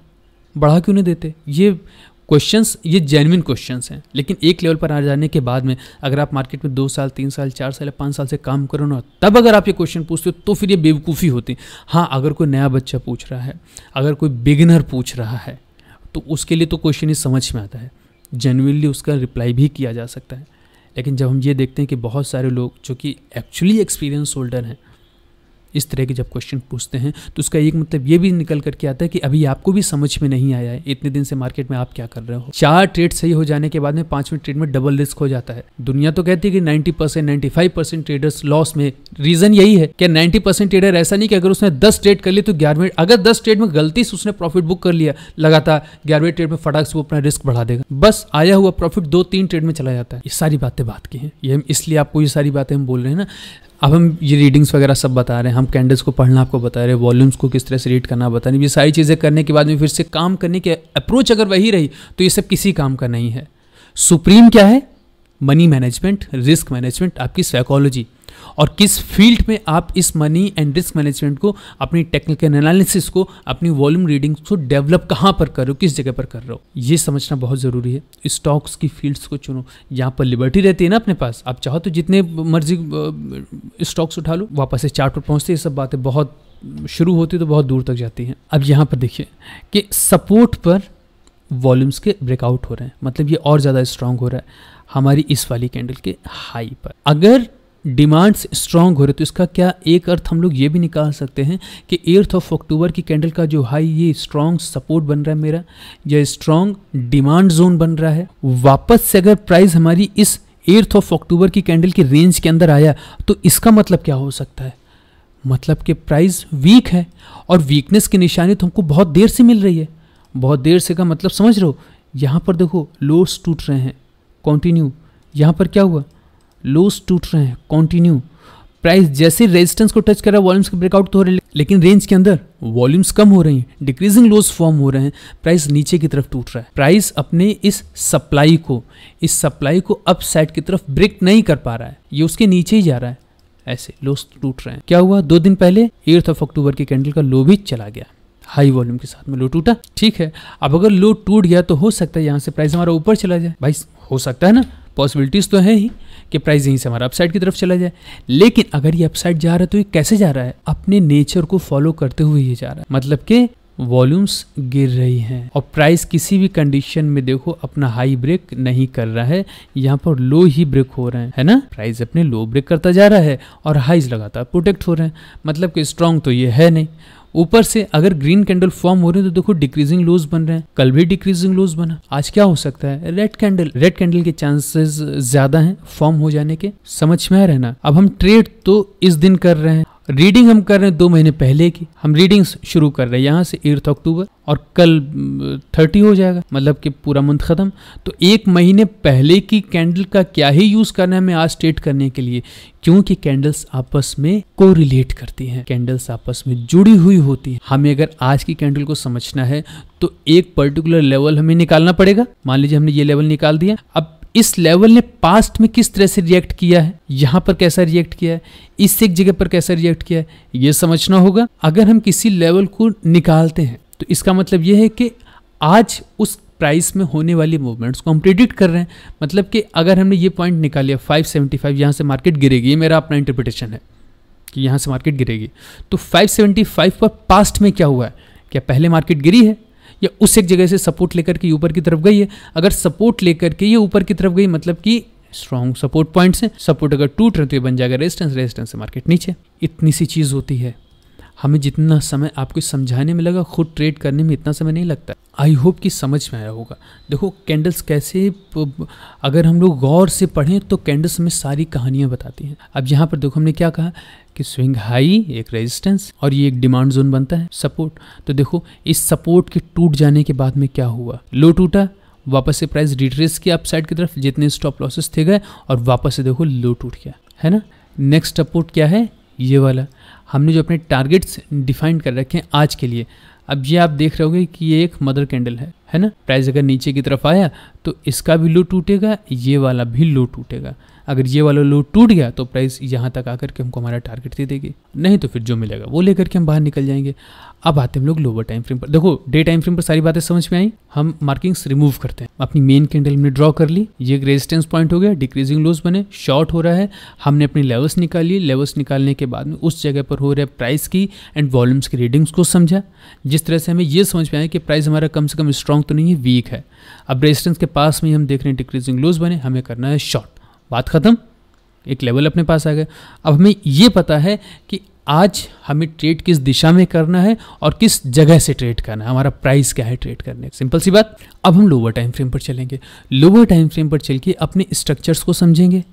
बढ़ा क्यों नहीं देते ये क्वेश्चंस ये जेनविन क्वेश्चंस हैं लेकिन एक लेवल पर आ जाने के बाद में अगर आप मार्केट में दो साल तीन साल चार साल या पाँच साल से काम करो ना तब अगर आप ये क्वेश्चन पूछते हो तो फिर ये बेवकूफ़ी होती है हाँ अगर कोई नया बच्चा पूछ रहा है अगर कोई बिगिनर पूछ रहा है तो उसके लिए तो क्वेश्चन ही समझ में आता है जेनविनली उसका रिप्लाई भी किया जा सकता है लेकिन जब हम ये देखते हैं कि बहुत सारे लोग जो कि एक्चुअली एक्सपीरियंस होल्डर हैं इस तरह के जब क्वेश्चन पूछते हैं तो उसका एक मतलब ये भी निकल करके आता है कि अभी आपको भी समझ में नहीं आया है इतने दिन से मार्केट में आप क्या कर रहे हो चार ट्रेड सही हो जाने के बाद में पांचवें ट्रेड में डबल रिस्क हो जाता है दुनिया तो कहती है कि ninety percent ninety traders loss में रीजन यही है कि नाइन्टी ट्रेडर ऐसा नहीं कि अगर उसने दस ट्रेड कर लिया तो ग्यारहवें अगर दस ट्रेड में गलती से उसने प्रॉफिट बुक कर लिया लगातार ग्यारहवें ट्रेड में फटाक से वो अपना रिस्क बढ़ा देगा बस आया हुआ प्रॉफिट दो तीन ट्रेड में चला जाता है ये सारी बातें बात की हैं ये इसलिए आपको ये सारी बातें हम बोल रहे हैं ना अब हम ये रीडिंग्स वगैरह सब बता रहे हैं हम कैंडल्स को पढ़ना आपको बता रहे हैं वॉल्यूम्स को किस तरह से रीड करना बता रहे हैं ये सारी चीज़ें करने के बाद में फिर से काम करने की अप्रोच अगर वही रही तो ये सब किसी काम का नहीं है सुप्रीम क्या है मनी मैनेजमेंट रिस्क मैनेजमेंट आपकी साइकोलॉजी और किस फील्ड में आप इस मनी एंड रिस्क मैनेजमेंट को अपनी टेक्निकल एनालिसिस को अपनी वॉल्यूम रीडिंग को डेवलप कहाँ पर कर रहे हो किस जगह पर कर रहे हो ये समझना बहुत ज़रूरी है स्टॉक्स की फील्ड्स को चुनो यहाँ पर लिबर्टी रहती है ना अपने पास आप चाहो तो जितने मर्जी स्टॉक्स उठा लो वापस से चार्ट पर पहुँचते ये सब बातें बहुत शुरू होती तो बहुत दूर तक जाती हैं अब यहाँ पर देखिए कि सपोर्ट पर वॉल्यूम्स के ब्रेकआउट हो रहे हैं मतलब ये और ज़्यादा स्ट्रांग हो रहा है हमारी इस वाली कैंडल के हाई पर अगर डिमांड्स स्ट्रांग हो रहे तो इसका क्या एक अर्थ हम लोग ये भी निकाल सकते हैं कि एर्थ ऑफ अक्टूबर की कैंडल का जो हाई ये स्ट्रांग सपोर्ट बन रहा है मेरा या स्ट्रांग डिमांड जोन बन रहा है वापस से अगर प्राइस हमारी इस एर्थ ऑफ अक्टूबर की कैंडल की रेंज के अंदर आया तो इसका मतलब क्या हो सकता है मतलब कि प्राइस वीक है और वीकनेस की निशानी तो हमको बहुत देर से मिल रही है बहुत देर से का मतलब समझ रहे हो यहाँ पर देखो लोस टूट रहे हैं कंटिन्यू यहाँ पर क्या हुआ लोस टूट रहे हैं कॉन्टिन्यू प्राइस जैसे रेजिस्टेंस को टच कर रहा है वॉल्यूम्स के ब्रेकआउट तो हो रहे हैं लेकिन रेंज के अंदर वॉल्यूम्स कम हो रही हैं डिक्रीजिंग लोस फॉर्म हो रहे हैं प्राइस नीचे की तरफ टूट रहा है प्राइस अपने इस सप्लाई को इस सप्लाई को अप साइड की तरफ ब्रेक नहीं कर पा रहा है ये उसके नीचे ही जा रहा है ऐसे लोस टूट रहे हैं क्या हुआ दो दिन पहले एट्थ ऑफ अक्टूबर के कैंडल का लो भी चला गया हाई वॉल्यूम के साथ में लो टूटा ठीक है अब अगर लो टूट गया तो हो सकता है यहाँ से प्राइस हमारा ऊपर चला जाए भाई हो सकता है ना पॉसिबिलिटीज तो है ही कि प्राइस यहीं से हमारा अपसाइड की तरफ चला जाए लेकिन अगर ये अपसाइड जा रहा है तो ये कैसे जा रहा है अपने नेचर को फॉलो करते हुए ये जा रहा है मतलब कि वॉल्यूम्स गिर रही हैं और प्राइस किसी भी कंडीशन में देखो अपना हाई ब्रेक नहीं कर रहा है यहाँ पर लो ही ब्रेक हो रहे हैं है ना प्राइस अपने लो ब्रेक करता जा रहा है और हाइज लगातार प्रोटेक्ट हो रहे हैं मतलब कि स्ट्रांग तो ये है नहीं ऊपर से अगर ग्रीन कैंडल फॉर्म हो रहे हैं तो देखो डिक्रीजिंग लोज बन रहे हैं कल भी डिक्रीजिंग लोज बना आज क्या हो सकता है रेड कैंडल रेड कैंडल के चांसेस ज्यादा है फॉर्म हो जाने के समझ में रहना अब हम ट्रेड तो इस दिन कर रहे हैं रीडिंग हम कर रहे हैं दो महीने पहले की हम रीडिंग्स शुरू कर रहे हैं यहाँ से एर्थ अक्टूबर और कल थर्टी हो जाएगा मतलब कि पूरा मंथ ख़त्म तो एक महीने पहले की कैंडल का क्या ही यूज़ करना है हमें आज स्टेट करने के लिए क्योंकि कैंडल्स आपस में को रिलेट करती हैं कैंडल्स आपस में जुड़ी हुई होती हैं हमें अगर आज की कैंडल को समझना है तो एक पर्टिकुलर लेवल हमें निकालना पड़ेगा मान लीजिए हमने ये लेवल निकाल दिया अब इस लेवल ने पास्ट में किस तरह से रिएक्ट किया है यहाँ पर कैसा रिएक्ट किया है इस एक जगह पर कैसा रिएक्ट किया है ये समझना होगा अगर हम किसी लेवल को निकालते हैं तो इसका मतलब ये है कि आज उस प्राइस में होने वाली मूवमेंट्स को हम प्रिडिक्ट कर रहे हैं मतलब कि अगर हमने ये पॉइंट निकाल लिया 575 यहाँ से मार्केट गिरेगी ये मेरा अपना इंटरप्रिटेशन है कि यहाँ से मार्केट गिरेगी तो 575 पर पास्ट में क्या हुआ है क्या पहले मार्केट गिरी है या उस एक जगह से सपोर्ट लेकर के ऊपर की तरफ गई है अगर सपोर्ट लेकर के ये ऊपर की तरफ गई मतलब कि स्ट्रॉन्ग सपोर्ट पॉइंट हैं सपोर्ट अगर टूट रहे तो ये बन जाएगा रेजिस्टेंस रेजिस्टेंस से मार्केट नीचे इतनी सी चीज़ होती है हमें जितना समय आपको समझाने में लगा खुद ट्रेड करने में इतना समय नहीं लगता आई होप कि समझ में आया होगा देखो कैंडल्स कैसे अगर हम लोग गौर से पढ़ें तो कैंडल्स हमें सारी कहानियाँ बताती हैं अब यहाँ पर देखो हमने क्या कहा कि स्विंग हाई एक रेजिस्टेंस और ये एक डिमांड जोन बनता है सपोर्ट तो देखो इस सपोर्ट के टूट जाने के बाद में क्या हुआ लो टूटा वापस से प्राइस रिट्रेस किया अपसाइड की तरफ जितने स्टॉप लॉसेस थे गए और वापस से देखो लो टूट गया है ना नेक्स्ट सपोर्ट क्या है ये वाला हमने जो अपने टारगेट्स डिफाइन कर रखे हैं आज के लिए अब ये आप देख रहे हो कि ये एक मदर कैंडल है है ना प्राइस अगर नीचे की तरफ आया तो इसका भी लो टूटेगा ये वाला भी लो टूटेगा अगर ये वाला लो टूट गया तो प्राइस यहाँ तक आकर के हमको हमारा टारगेट दे देगी नहीं तो फिर जो मिलेगा वो लेकर के हम बाहर निकल जाएंगे अब आते हम लोग लोअर टाइम फ्रेम पर देखो डे टाइम फ्रेम पर सारी बातें समझ में आई हम मार्किंग्स रिमूव करते हैं अपनी मेन कैंडल हमने ड्रॉ कर ली ये रेजिस्टेंस पॉइंट हो गया डिक्रीजिंग लोज बने शॉर्ट हो रहा है हमने अपनी लेवल्स निकाल लिए लेवल्स निकालने के बाद में उस जगह पर हो रहे प्राइस की एंड वॉल्यूम्स की रीडिंग्स को समझा जिस तरह से हमें ये समझ में आया कि प्राइस हमारा कम से कम स्ट्रॉन्ग तो नहीं है वीक है अब रेजिस्टेंस के पास में हम देख रहे हैं डिक्रीजिंग लोज बने हमें करना है शॉर्ट बात खत्म एक लेवल अपने पास आ गया अब हमें यह पता है कि आज हमें ट्रेड किस दिशा में करना है और किस जगह से ट्रेड करना है हमारा प्राइस क्या है ट्रेड करने सिंपल सी बात अब हम लोअर टाइम फ्रेम पर चलेंगे लोअर टाइम फ्रेम पर चल के अपने स्ट्रक्चर्स को समझेंगे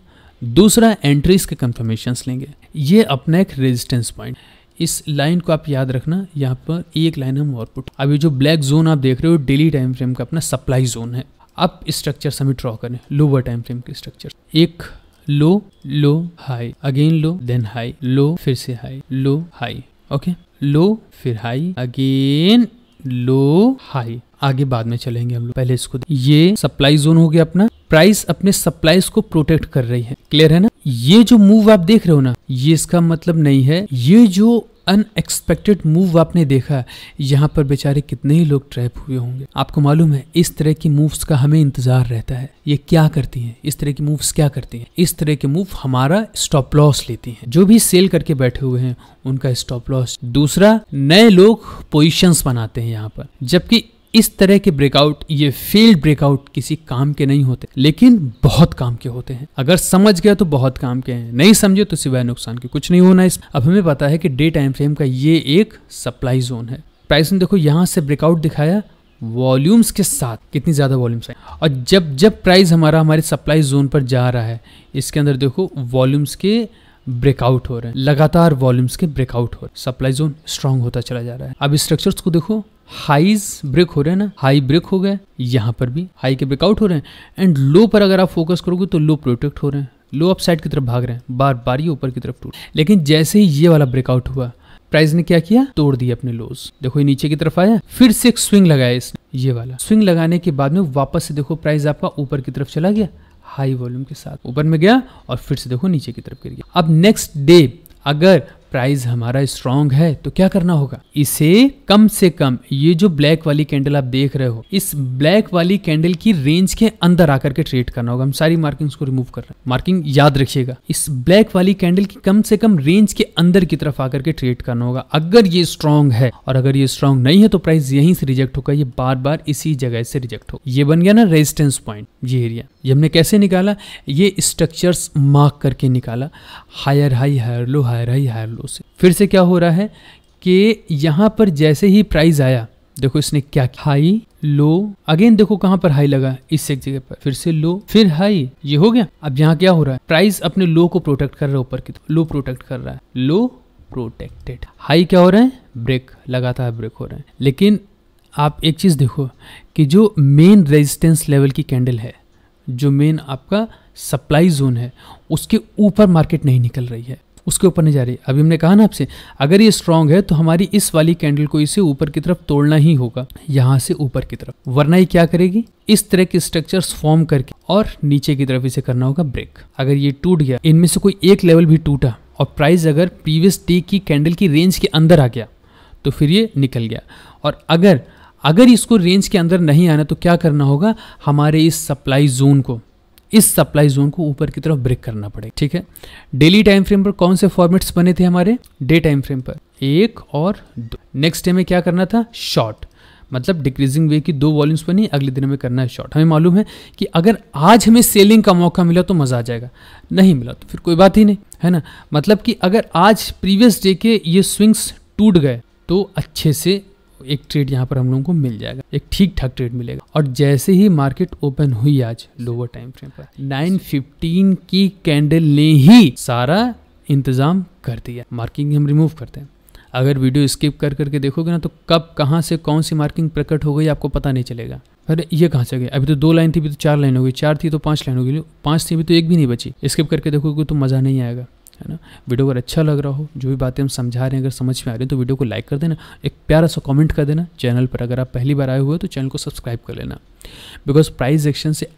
दूसरा एंट्रीज के कंफर्मेशन लेंगे ये अपना एक रेजिस्टेंस पॉइंट इस लाइन को आप याद रखना यहाँ पर एक लाइन हम और पुट अब ये जो ब्लैक जोन आप देख रहे हो डेली टाइम फ्रेम का अपना सप्लाई जोन है अब स्ट्रक्चर हमें ड्रॉ करें लोअर टाइम फ्रेम के स्ट्रक्चर एक low low high again low then high low फिर से high low high okay low फिर हाई अगेन लो हाई आगे बाद में चलेंगे हम लोग पहले इसको ये सप्लाई जोन हो गया अपना प्राइस अपने सप्लाईज को प्रोटेक्ट कर रही है क्लियर है ना ये जो मूव आप देख रहे हो ना ये इसका मतलब नहीं है ये जो अनएक्सपेक्टेड मूव आपने देखा यहाँ पर बेचारे कितने ही लोग ट्रैप हुए होंगे आपको मालूम है इस तरह की मूव्स का हमें इंतजार रहता है ये क्या करती हैं इस तरह की मूव्स क्या करती हैं इस तरह के मूव हमारा स्टॉप लॉस लेती हैं जो भी सेल करके बैठे हुए हैं उनका स्टॉप लॉस दूसरा नए लोग पोजिशंस बनाते हैं यहाँ पर जबकि इस तरह के ब्रेकआउट ये फेल्ड ब्रेकआउट किसी काम के नहीं होते लेकिन बहुत काम के होते हैं अगर समझ गया तो बहुत काम के हैं नहीं समझे तो सिवाय नुकसान के कुछ नहीं होना इस अब हमें पता है कि डे टाइम फ्रेम का ये एक सप्लाई जोन है प्राइस ने देखो यहाँ से ब्रेकआउट दिखाया वॉल्यूम्स के साथ कितनी ज़्यादा वॉल्यूम्स हैं और जब जब प्राइस हमारा हमारे सप्लाई जोन पर जा रहा है इसके अंदर देखो वॉल्यूम्स के ब्रेकआउट हो रहे हैं लगातार वॉल्यूम्स के ब्रेकआउट हो रहे हैं सप्लाई जोन स्ट्रांग होता चला जा रहा है अब स्ट्रक्चर्स को देखो हाईज ब्रेक हो रहे हैं ना हाई ब्रेक हो गए यहाँ पर भी हाई के ब्रेकआउट हो रहे हैं एंड लो पर अगर आप फोकस करोगे तो लो प्रोटेक्ट हो रहे हैं लो अपसाइड की तरफ भाग रहे हैं बार बार ये ऊपर की तरफ टूट लेकिन जैसे ही ये वाला ब्रेकआउट हुआ प्राइस ने क्या किया तोड़ दिया अपने लोज देखो ये नीचे की तरफ आया फिर से एक स्विंग लगाया इसने ये वाला स्विंग लगाने के बाद में वापस से देखो प्राइस आपका ऊपर की तरफ चला गया हाई वॉल्यूम के साथ ऊपर में गया और फिर से देखो नीचे की तरफ गिर गया अब नेक्स्ट डे अगर प्राइस हमारा स्ट्रांग है तो क्या करना होगा इसे कम से कम ये जो ब्लैक वाली कैंडल आप देख रहे हो इस ब्लैक वाली कैंडल की रेंज के अंदर आकर के ट्रेड करना होगा हम सारी मार्किंग्स को रिमूव कर रहे हैं मार्किंग याद रखिएगा इस ब्लैक वाली कैंडल की कम से कम रेंज के अंदर की तरफ आकर के ट्रेड करना होगा अगर ये स्ट्रांग है और अगर ये स्ट्रांग नहीं है तो प्राइस यहीं से रिजेक्ट होगा ये बार बार इसी जगह से रिजेक्ट होगा ये बन गया ना रेजिस्टेंस पॉइंट ये एरिया ये हमने कैसे निकाला ये स्ट्रक्चर्स मार्क करके निकाला higher high higher low higher high higher low zero से फिर से क्या हो रहा है कि यहाँ पर जैसे ही प्राइस आया देखो इसने क्या हाई लो अगेन देखो कहाँ पर हाई लगा इस एक जगह पर फिर से लो फिर हाई ये हो गया अब यहाँ क्या हो रहा है प्राइस अपने लो को प्रोटेक्ट कर रहा है ऊपर की लो प्रोटेक्ट कर रहा है लो प्रोटेक्टेड हाई क्या हो रहा है ब्रेक लगातार ब्रेक हो रहा है लेकिन आप एक चीज़ देखो कि जो मेन रेजिस्टेंस लेवल की कैंडल है जो मेन आपका सप्लाई जोन है उसके ऊपर मार्केट नहीं निकल रही है उसके ऊपर नहीं जा रही अभी हमने कहा ना आपसे अगर ये स्ट्रांग है तो हमारी इस वाली कैंडल को इसे ऊपर की तरफ तोड़ना ही होगा यहाँ से ऊपर की तरफ वरना ये क्या करेगी इस तरह के स्ट्रक्चर्स फॉर्म करके और नीचे की तरफ इसे करना होगा ब्रेक अगर ये टूट गया इनमें से कोई एक लेवल भी टूटा और प्राइस अगर प्रीवियस डे की कैंडल की रेंज के अंदर आ गया तो फिर ये निकल गया और अगर अगर इसको रेंज के अंदर नहीं आना तो क्या करना होगा हमारे इस सप्लाई जोन को इस सप्लाई जोन को ऊपर की तरफ ब्रेक करना पड़ेगा ठीक है डेली टाइम फ्रेम पर कौन से फॉर्मेट्स बने थे हमारे डे टाइम फ्रेम पर एक और दो नेक्स्ट डे में क्या करना था शॉर्ट मतलब डिक्रीजिंग वे की दो वॉल्यूम्स बनी अगले दिन में करना है शॉर्ट हमें मालूम है कि अगर आज हमें सेलिंग का मौका मिला तो मज़ा आ जाएगा नहीं मिला तो फिर कोई बात ही नहीं है ना मतलब कि अगर आज प्रीवियस डे के ये स्विंग्स टूट गए तो अच्छे से एक ट्रेड यहाँ पर हम लोगों को मिल जाएगा एक ठीक ठाक ट्रेड मिलेगा और जैसे ही मार्केट ओपन हुई आज लोअर टाइम फ्रेम पर 915 की कैंडल ने ही सारा इंतजाम कर दिया मार्किंग हम रिमूव करते हैं अगर वीडियो स्किप कर करके देखोगे ना तो कब कहाँ से कौन सी मार्किंग प्रकट हो गई आपको पता नहीं चलेगा अरे ये कहाँ से गए अभी तो दो लाइन थी अभी तो चार लाइन हो गई चार थी तो पांच लाइन हो गई पांच थी अभी तो एक भी नहीं बची स्किप करके देखोगे तो मज़ा नहीं आएगा है ना वीडियो अगर अच्छा लग रहा हो जो भी बातें हम समझा रहे हैं अगर समझ में आ रही है तो वीडियो को लाइक कर देना एक प्यारा सा कमेंट कर देना चैनल पर अगर आप पहली बार आए हुए हो तो चैनल को सब्सक्राइब कर लेना बिकॉज प्राइज एक्शन से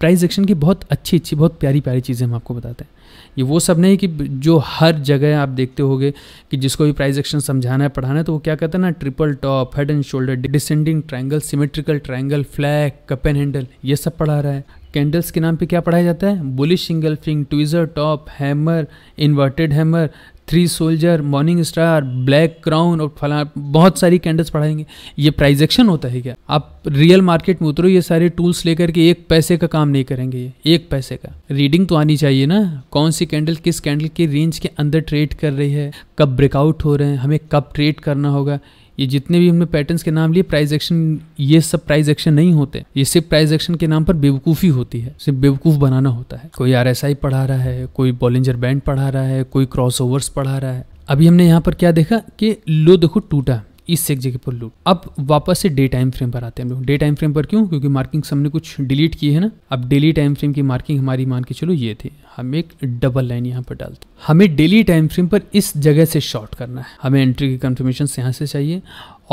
प्राइज एक्शन की बहुत अच्छी अच्छी बहुत प्यारी प्यारी चीज़ें हम आपको बताते हैं ये वो सब नहीं कि जो हर जगह आप देखते होगे कि जिसको भी प्राइज एक्शन समझाना है पढ़ाना है तो वो क्या कहते हैं ना triple top head and shoulder descending triangle symmetrical triangle flag cup and handle ये सब पढ़ा रहा है कैंडल्स के नाम पे क्या पढ़ाया जाता है बुलिश सिंगल फिंग tweezer top hammer inverted hammer three soldier morning star black crown और फला बहुत सारी कैंडल्स पढ़ाएंगे ये प्राइजेक्शन होता है क्या आप रियल मार्केट में उतरो ये सारे टूल्स लेकर के एक पैसे का काम नहीं करेंगे ये एक पैसे का रीडिंग तो आनी चाहिए ना कौन सी कैंडल किस कैंडल की रेंज के अंदर ट्रेड कर रही है कब ब्रेकआउट हो रहे हैं हमें कब ट्रेड करना होगा ये जितने भी हमने पैटर्न्स के नाम लिए प्राइज एक्शन ये सब प्राइज एक्शन नहीं होते ये सिर्फ प्राइज एक्शन के नाम पर बेवकूफ़ी होती है सिर्फ बेवकूफ़ बनाना होता है कोई आर पढ़ा रहा है कोई बॉलिंजर बैंड पढ़ा रहा है कोई क्रॉस पढ़ा रहा है अभी हमने यहाँ पर क्या देखा कि लो देखो टूटा इस एक जगह पर लूट अब वापस से डे टाइम फ्रेम पर आते हैं हम लोग डे टाइम फ्रेम पर क्यों क्योंकि मार्किंग्स हमने कुछ डिलीट की है ना अब डेली टाइम फ्रेम की मार्किंग हमारी मान के चलो ये थी हम एक डबल लाइन यहाँ पर डालते हमें डेली टाइम फ्रेम पर इस जगह से शॉर्ट करना है हमें एंट्री की कन्फर्मेशन यहाँ से चाहिए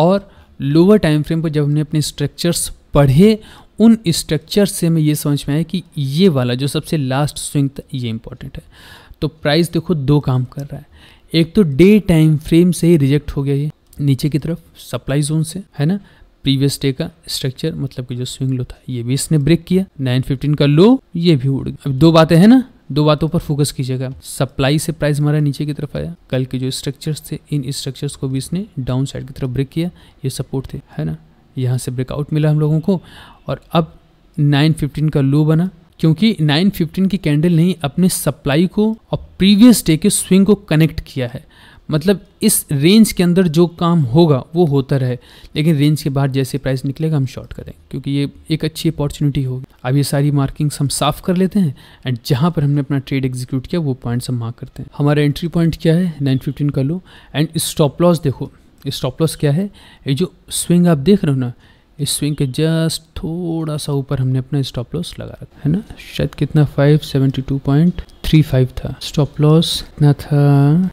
और लोअर टाइम फ्रेम पर जब हमने अपने स्ट्रक्चर्स पढ़े उन स्ट्रक्चर से हमें ये समझ में आया कि ये वाला जो सबसे लास्ट स्विंग था ये इंपॉर्टेंट है तो प्राइस देखो दो काम कर रहा है एक तो डे टाइम फ्रेम से ही रिजेक्ट हो गया ये नीचे की तरफ सप्लाई जोन से है ना प्रीवियस डे का स्ट्रक्चर मतलब कि जो स्विंग लो था ये भी इसने ब्रेक किया 915 का लो ये भी उड़ गया अब दो बातें हैं ना दो बातों पर फोकस कीजिएगा सप्लाई से प्राइस हमारा नीचे की तरफ आया कल के जो स्ट्रक्चर्स थे इन स्ट्रक्चर्स को भी इसने डाउन साइड की तरफ ब्रेक किया ये सपोर्ट थे है ना यहाँ से ब्रेकआउट मिला हम लोगों को और अब 915 का लो बना क्योंकि 915 की कैंडल नहीं अपने सप्लाई को और प्रीवियस डे के स्विंग को कनेक्ट किया है मतलब इस रेंज के अंदर जो काम होगा वो होता रहे लेकिन रेंज के बाहर जैसे प्राइस निकलेगा हम शॉर्ट करें क्योंकि ये एक अच्छी अपॉर्चुनिटी होगी अब ये सारी मार्किंग्स हम साफ कर लेते हैं एंड जहाँ पर हमने अपना ट्रेड एग्जीक्यूट किया वो पॉइंट्स हम मार्क करते हैं हमारा एंट्री पॉइंट क्या है नाइन फिफ्टीन का लो एंड स्टॉप लॉस देखो स्टॉप लॉस क्या है ये जो स्विंग आप देख रहे हो ना इस स्विंग के जस्ट थोड़ा सा ऊपर हमने अपना स्टॉप लॉस लगा रखा है ना शायद कितना five seventy two point three five था स्टॉप लॉस कितना था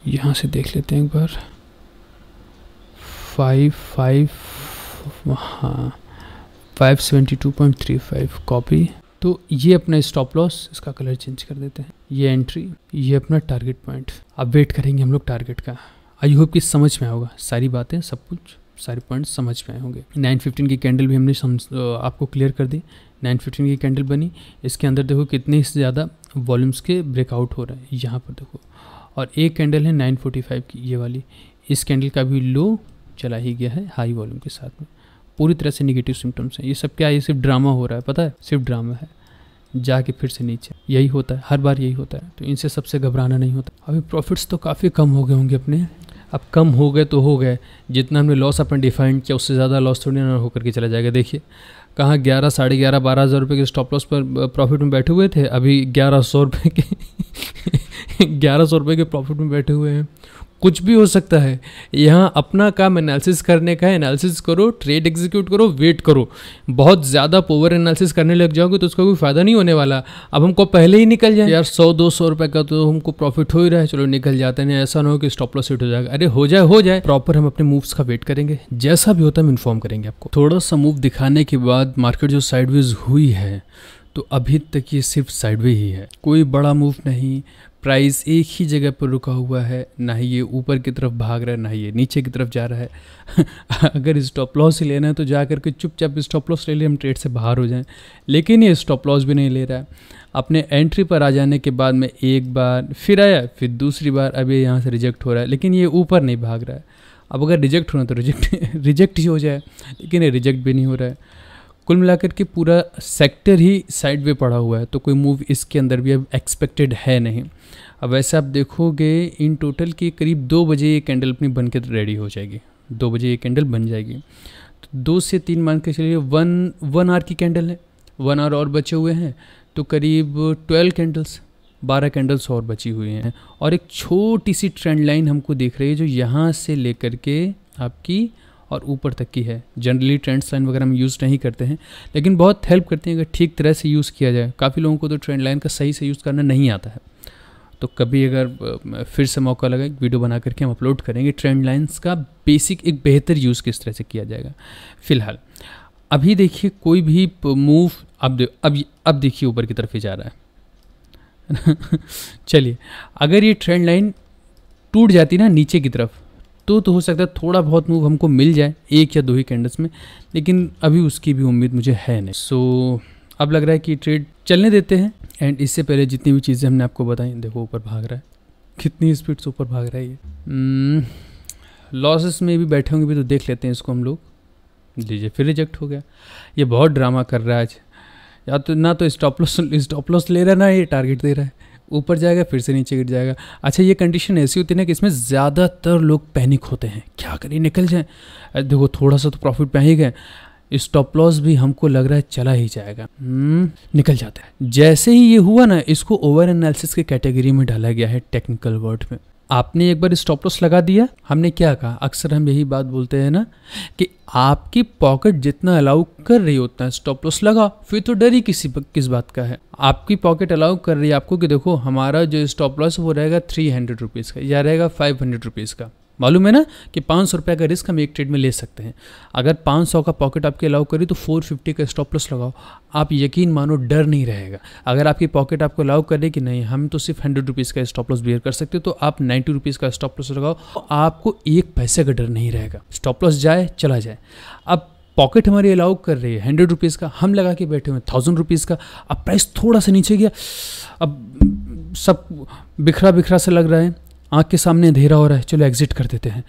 यहाँ से देख लेते हैं एक बार फाइव फाइव हाँ five seventy two point three five copy तो ये अपना स्टॉप लॉस इसका कलर चेंज कर देते हैं ये एंट्री ये अपना टारगेट पॉइंट अब वेट करेंगे हम लोग टारगेट का आई होप कि समझ में होगा सारी बातें सब कुछ सारे पॉइंट समझ में आए होंगे नाइन फिफ्टीन की कैंडल भी हमने आपको क्लियर कर दी नाइन फिफ्टीन की कैंडल बनी इसके अंदर देखो कितने से ज़्यादा वॉल्यूम्स के ब्रेकआउट हो रहे हैं यहाँ पर देखो और एक कैंडल है नाइन फोर्टी फाइव की ये वाली इस कैंडल का भी लो चला ही गया है हाई वॉल्यूम के साथ में पूरी तरह से निगेटिव सिम्टम्स हैं ये सब क्या है ये सिर्फ ड्रामा हो रहा है पता है सिर्फ ड्रामा है जाके फिर से नीचे यही होता है हर बार यही होता है तो इनसे सबसे घबराना नहीं होता अभी प्रॉफिट्स तो काफ़ी कम हो गए होंगे अपने अब कम हो गए तो हो गए जितना हमने लॉस अपने डिफाइंड किया उससे ज़्यादा लॉस थोड़ी ना होकर के चला जाएगा देखिए कहाँ ग्यारह साढ़े ग्यारह बारह हज़ार रुपये के स्टॉप लॉस पर प्रॉफिट में बैठे हुए थे अभी ग्यारह सौ रुपये के ग्यारह सौ रुपये के प्रॉफिट में बैठे हुए हैं कुछ भी हो सकता है यहाँ अपना काम एनालिसिस करने का है एनालिसिस करो ट्रेड एग्जीक्यूट करो वेट करो बहुत ज़्यादा पोवर एनालिसिस करने लग जाओगे तो उसका कोई फ़ायदा नहीं होने वाला अब हमको पहले ही निकल जाए यार सौ दो सौ रुपये का तो हमको प्रॉफिट हो ही रहा है चलो निकल जाते हैं ऐसा ना हो कि स्टॉप लॉस हिट हो जाएगा अरे हो जाए हो जाए प्रॉपर हम अपने मूव्स का वेट करेंगे जैसा भी होता है हम इन्फॉर्म करेंगे आपको थोड़ा सा मूव दिखाने के बाद मार्केट जो साइडवेज हुई है तो अभी तक ये सिर्फ साइडवे ही है कोई बड़ा मूव नहीं प्राइस एक ही जगह पर रुका हुआ है ना ही ये ऊपर की तरफ भाग रहा है ना ही ये नीचे की तरफ जा रहा है अगर स्टॉप लॉस ही लेना है तो जा करके चुपचाप स्टॉप लॉस ले लें हम ट्रेड से बाहर हो जाएं लेकिन ये स्टॉप लॉस भी नहीं ले रहा है अपने एंट्री पर आ जाने के बाद में एक बार फिर आया फिर दूसरी बार अभी यहाँ से रिजेक्ट हो रहा है लेकिन ये ऊपर नहीं भाग रहा है अब अगर रिजेक्ट होना तो रिजेक्ट रिजेक्ट ही हो जाए लेकिन ये रिजेक्ट भी नहीं हो रहा है कुल मिलाकर के पूरा सेक्टर ही साइड वे पड़ा हुआ है तो कोई मूव इसके अंदर भी अब एक्सपेक्टेड है नहीं अब वैसे आप देखोगे इन टोटल के करीब दो बजे ये कैंडल अपनी बन के रेडी हो जाएगी दो बजे ये कैंडल बन जाएगी तो दो से तीन मान के चलिए वन वन आर की कैंडल है वन आर और बचे हुए हैं तो करीब ट्वेल्व कैंडल्स बारह कैंडल्स और बची हुई हैं और एक छोटी सी ट्रेंड लाइन हमको देख रही है जो यहाँ से लेकर के आपकी और ऊपर तक की है जनरली ट्रेंड्स लाइन वगैरह हम यूज़ नहीं करते हैं लेकिन बहुत हेल्प करते हैं अगर ठीक तरह से यूज़ किया जाए काफ़ी लोगों को तो ट्रेंड लाइन का सही से यूज़ करना नहीं आता है तो कभी अगर फिर से मौका लगा एक वीडियो बना करके हम अपलोड करेंगे ट्रेंड लाइन्स का बेसिक एक बेहतर यूज़ किस तरह से किया जाएगा फिलहाल अभी देखिए कोई भी मूव अब अब अब देखिए ऊपर की तरफ ही जा रहा है चलिए अगर ये ट्रेंड लाइन टूट जाती ना नीचे की तरफ तो तो हो सकता है थोड़ा बहुत मूव हमको मिल जाए एक या दो ही कैंडल्स में लेकिन अभी उसकी भी उम्मीद मुझे है नहीं सो so, अब लग रहा है कि ट्रेड चलने देते हैं एंड इससे पहले जितनी भी चीज़ें हमने आपको बताई देखो ऊपर भाग रहा है कितनी स्पीड से ऊपर भाग रहा है ये लॉसेस hmm, में भी बैठे होंगे भी तो देख लेते हैं इसको हम लोग लीजिए फिर रिजेक्ट हो गया ये बहुत ड्रामा कर रहा है आज या तो ना तो स्टॉप लॉस स्टॉप लॉस ले रहा है ना ये टारगेट दे रहा है ऊपर जाएगा फिर से नीचे गिर जाएगा अच्छा ये कंडीशन ऐसी होती है ना कि इसमें ज़्यादातर लोग पैनिक होते हैं क्या करें निकल जाएँ देखो थोड़ा सा तो प्रॉफिट में ही गए स्टॉप लॉस भी हमको लग रहा है चला ही जाएगा हम्म, निकल जाता है जैसे ही ये हुआ ना इसको ओवर एनालिसिस के कैटेगरी में डाला गया है टेक्निकल वर्ड में आपने एक बार स्टॉप लॉस लगा दिया हमने क्या कहा अक्सर हम यही बात बोलते हैं ना कि आपकी पॉकेट जितना अलाउ कर रही उतना स्टॉप लॉस लगा फिर तो डर ही किसी किस बात का है आपकी पॉकेट अलाउ कर रही है आपको कि देखो हमारा जो स्टॉप लॉस वो रहेगा थ्री हंड्रेड रुपीज़ का या रहेगा फाइव हंड्रेड रुपीज़ का मालूम है ना कि पाँच सौ रुपये का रिस्क हम एक ट्रेड में ले सकते हैं अगर पाँच सौ का पॉकेट आपके अलाउ करे तो फोर फिफ्टी का स्टॉप लॉस लगाओ आप यकीन मानो डर नहीं रहेगा अगर आपकी पॉकेट आपको अलाउ करे कि नहीं हम तो सिर्फ हंड्रेड रुपीज़ का स्टॉप लॉस बियर कर सकते हो तो आप नाइन्टी रुपीज़ का स्टॉप लॉस लगाओ आपको एक पैसे का डर नहीं रहेगा स्टॉप लॉस जाए चला जाए अब पॉकेट हमारी अलाउ कर रही है हंड्रेड रुपीज़ का हम लगा के बैठे हुए थाउजेंड रुपीज़ का अब प्राइस थोड़ा सा नीचे गया अब सब बिखरा बिखरा सा लग रहा है आँख के सामने अंधेरा हो रहा है चलो एग्जिट कर देते हैं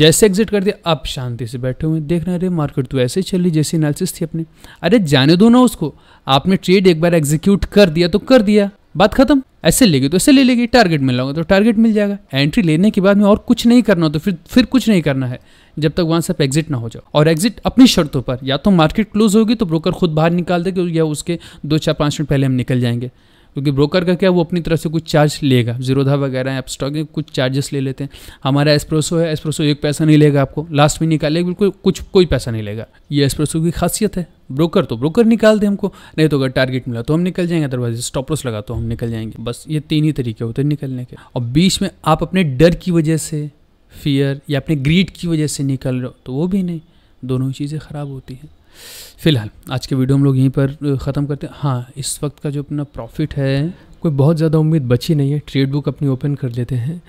जैसे एग्जिट कर दिया अब शांति से बैठे हुए देख रहे अरे मार्केट तो ऐसे ही चल रही जैसी एनालिसिस थी अपने अरे जाने दो ना उसको आपने ट्रेड एक बार एग्जीक्यूट कर दिया तो कर दिया बात खत्म ऐसे लेगी तो ऐसे ले लेगी टारगेट मिल रहा तो टारगेट मिल जाएगा एंट्री लेने के बाद में और कुछ नहीं करना तो फिर फिर कुछ नहीं करना है जब तक वहां से आप एग्जिट ना हो जाओ और एग्जिट अपनी शर्तों पर या तो मार्केट क्लोज होगी तो ब्रोकर खुद बाहर निकाल देगा या उसके दो चार पांच मिनट पहले हम निकल जाएंगे क्योंकि ब्रोकर का क्या वो अपनी तरफ से कुछ चार्ज लेगा जीरोधा वगैरह है स्टॉक में कुछ चार्जेस ले लेते हैं हमारा एस्प्रेसो है एस्प्रेसो एक पैसा नहीं लेगा आपको लास्ट में निकालेगा बिल्कुल कुछ कोई पैसा नहीं लेगा ये एस्प्रेसो की खासियत है ब्रोकर तो ब्रोकर निकाल दे हमको नहीं तो अगर टारगेट मिला तो हम निकल जाएंगे अदरवाइज स्टॉपलॉस लगा तो हम निकल जाएंगे बस ये तीन ही तरीके होते हैं निकलने के और बीच में आप अपने डर की वजह से फियर या अपने ग्रीड की वजह से निकल रहे हो तो वो भी नहीं दोनों ही चीज़ें ख़राब होती हैं फ़िलहाल आज के वीडियो हम लोग यहीं पर ख़त्म करते हैं हाँ इस वक्त का जो अपना प्रॉफिट है कोई बहुत ज़्यादा उम्मीद बची नहीं है ट्रेड बुक अपनी ओपन कर लेते हैं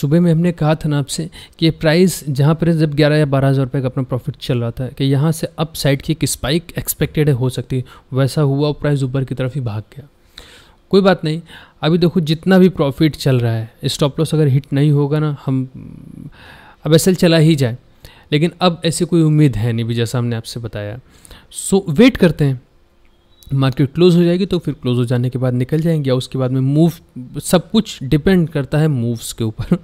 सुबह में हमने कहा था ना आपसे कि प्राइस जहाँ पर जब 11 या बारह हज़ार रुपये का अपना प्रॉफिट चल रहा था कि यहाँ से अप साइड की एक स्पाइक एक्सपेक्टेड है हो सकती है वैसा हुआ और प्राइस ऊपर की तरफ ही भाग गया कोई बात नहीं अभी देखो जितना भी प्रॉफिट चल रहा है स्टॉप लॉस अगर हिट नहीं होगा ना हम अब एस चला ही जाए लेकिन अब ऐसी कोई उम्मीद है नहीं भी जैसा हमने आपसे बताया सो so, वेट करते हैं मार्केट क्लोज हो जाएगी तो फिर क्लोज हो जाने के बाद निकल जाएंगे या उसके बाद में मूव सब कुछ डिपेंड करता है मूव्स के ऊपर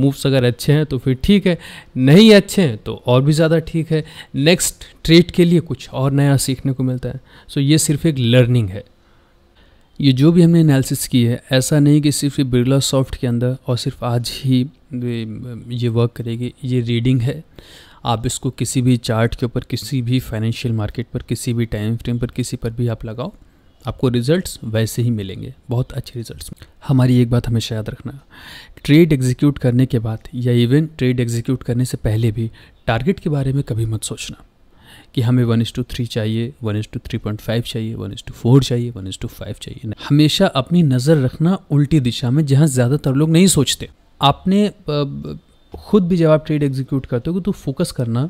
मूव्स अगर अच्छे हैं तो फिर ठीक है नहीं अच्छे हैं तो और भी ज़्यादा ठीक है नेक्स्ट ट्रेड के लिए कुछ और नया सीखने को मिलता है सो so, ये सिर्फ एक लर्निंग है ये जो भी हमने एनालिसिस की है ऐसा नहीं कि सिर्फ बिरला सॉफ्ट के अंदर और सिर्फ आज ही ये वर्क करेगी ये रीडिंग है आप इसको किसी भी चार्ट के ऊपर किसी भी फाइनेंशियल मार्केट पर किसी भी टाइम फ्रेम पर किसी पर भी आप लगाओ आपको रिजल्ट्स वैसे ही मिलेंगे बहुत अच्छे रिजल्ट्स हमारी एक बात हमेशा याद रखना ट्रेड एग्जीक्यूट करने के बाद या इवन ट्रेड एग्जीक्यूट करने से पहले भी टारगेट के बारे में कभी मत सोचना कि हमें वन इज टू थ्री चाहिए one is to three point five चाहिए वन इज टू फोर चाहिए वन इज टू फाइव चाहिए हमेशा अपनी नज़र रखना उल्टी दिशा में जहाँ ज़्यादातर लोग नहीं सोचते आपने खुद भी जब आप ट्रेड एग्जीक्यूट करते हो तो फोकस करना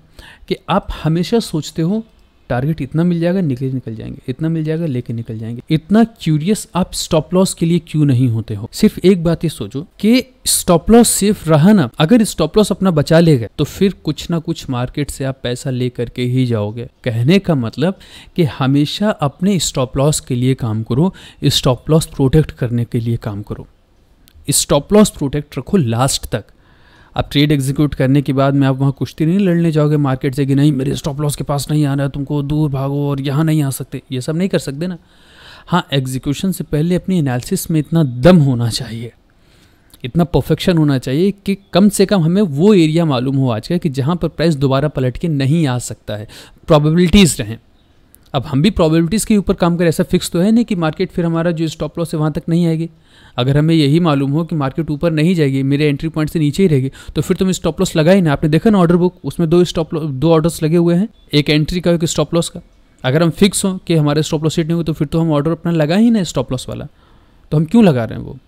कि आप हमेशा सोचते हो टारगेट इतना मिल जाएगा निकले निकल जाएंगे इतना मिल जाएगा लेके निकल जाएंगे इतना क्यूरियस आप स्टॉप लॉस के लिए क्यों नहीं होते हो सिर्फ एक बात ये सोचो कि स्टॉप लॉस सिर्फ रहा ना अगर स्टॉप लॉस अपना बचा लेगा तो फिर कुछ ना कुछ मार्केट से आप पैसा ले करके ही जाओगे कहने का मतलब कि हमेशा अपने स्टॉप लॉस के लिए काम करो स्टॉप लॉस प्रोटेक्ट करने के लिए काम करो स्टॉप लॉस प्रोटेक्ट रखो लास्ट तक आप ट्रेड एग्जीक्यूट करने के बाद में आप वहाँ कुश्ती नहीं लड़ने जाओगे मार्केट से कि नहीं मेरे स्टॉप लॉस के पास नहीं आना है तुमको दूर भागो और यहाँ नहीं आ सकते ये सब नहीं कर सकते ना हाँ एग्जीक्यूशन से पहले अपनी एनालिसिस में इतना दम होना चाहिए इतना परफेक्शन होना चाहिए कि कम से कम हमें वो एरिया मालूम हो आज का कि जहाँ पर प्राइस दोबारा पलट के नहीं आ सकता है प्रॉबिलिटीज़ रहें अब हम भी प्रॉबिलिटीज़ के ऊपर काम करें ऐसा फिक्स तो है नहीं कि मार्केट फिर हमारा जो स्टॉप लॉस है वहाँ तक नहीं आएगी अगर हमें यही मालूम हो कि मार्केट ऊपर नहीं जाएगी मेरे एंट्री पॉइंट से नीचे ही रहेगी तो फिर तुम स्टॉप लॉस लगा ही ना आपने देखा ना ऑर्डर बुक उसमें दो स्टॉप दो ऑर्डर्स लगे हुए हैं एक एंट्री का एक स्टॉप लॉस का अगर हम फिक्स हों कि हमारे स्टॉप लॉस हिट नहीं हुए तो फिर तो हम ऑर्डर अपना लगा ही ना स्टॉप लॉस वाला तो हम क्यों लगा रहे हैं वो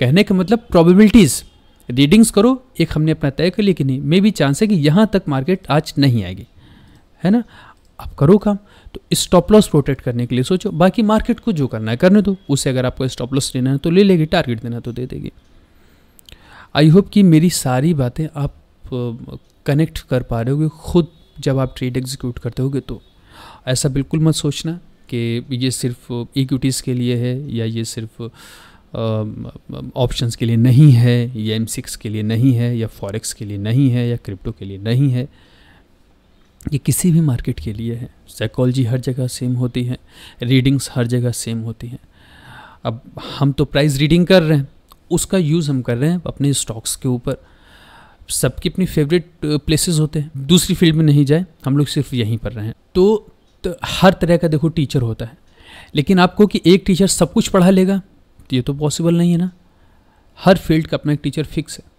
कहने का मतलब प्रॉबिलिटीज़ रीडिंग्स करो एक हमने अपना तय कर लिया कि नहीं मे भी चांस है कि यहाँ तक मार्केट आज नहीं आएगी है ना आप करो काम तो स्टॉप लॉस प्रोटेक्ट करने के लिए सोचो बाकी मार्केट को जो करना है करने दो उसे अगर आपको स्टॉप लॉस लेना है तो ले लेगी टारगेट देना तो दे देगी आई होप कि मेरी सारी बातें आप कनेक्ट कर पा रहे होगे खुद जब आप ट्रेड एग्जीक्यूट करते होगे तो ऐसा बिल्कुल मत सोचना कि ये सिर्फ इक्विटीज़ के लिए है या ये सिर्फ ऑप्शंस के लिए नहीं है या एम सिक्स के लिए नहीं है या फॉरेक्स के लिए नहीं है या क्रिप्टो के लिए नहीं है ये किसी भी मार्केट के लिए है साइकोलॉजी हर जगह सेम होती है रीडिंग्स हर जगह सेम होती हैं अब हम तो प्राइस रीडिंग कर रहे हैं उसका यूज़ हम कर रहे हैं अपने स्टॉक्स के ऊपर सबकी अपनी फेवरेट प्लेसेस होते हैं दूसरी फील्ड में नहीं जाए हम लोग सिर्फ यहीं पर रहें तो, तो हर तरह का देखो टीचर होता है लेकिन आपको कि एक टीचर सब कुछ पढ़ा लेगा ये तो पॉसिबल नहीं है ना हर फील्ड का अपना एक टीचर फिक्स है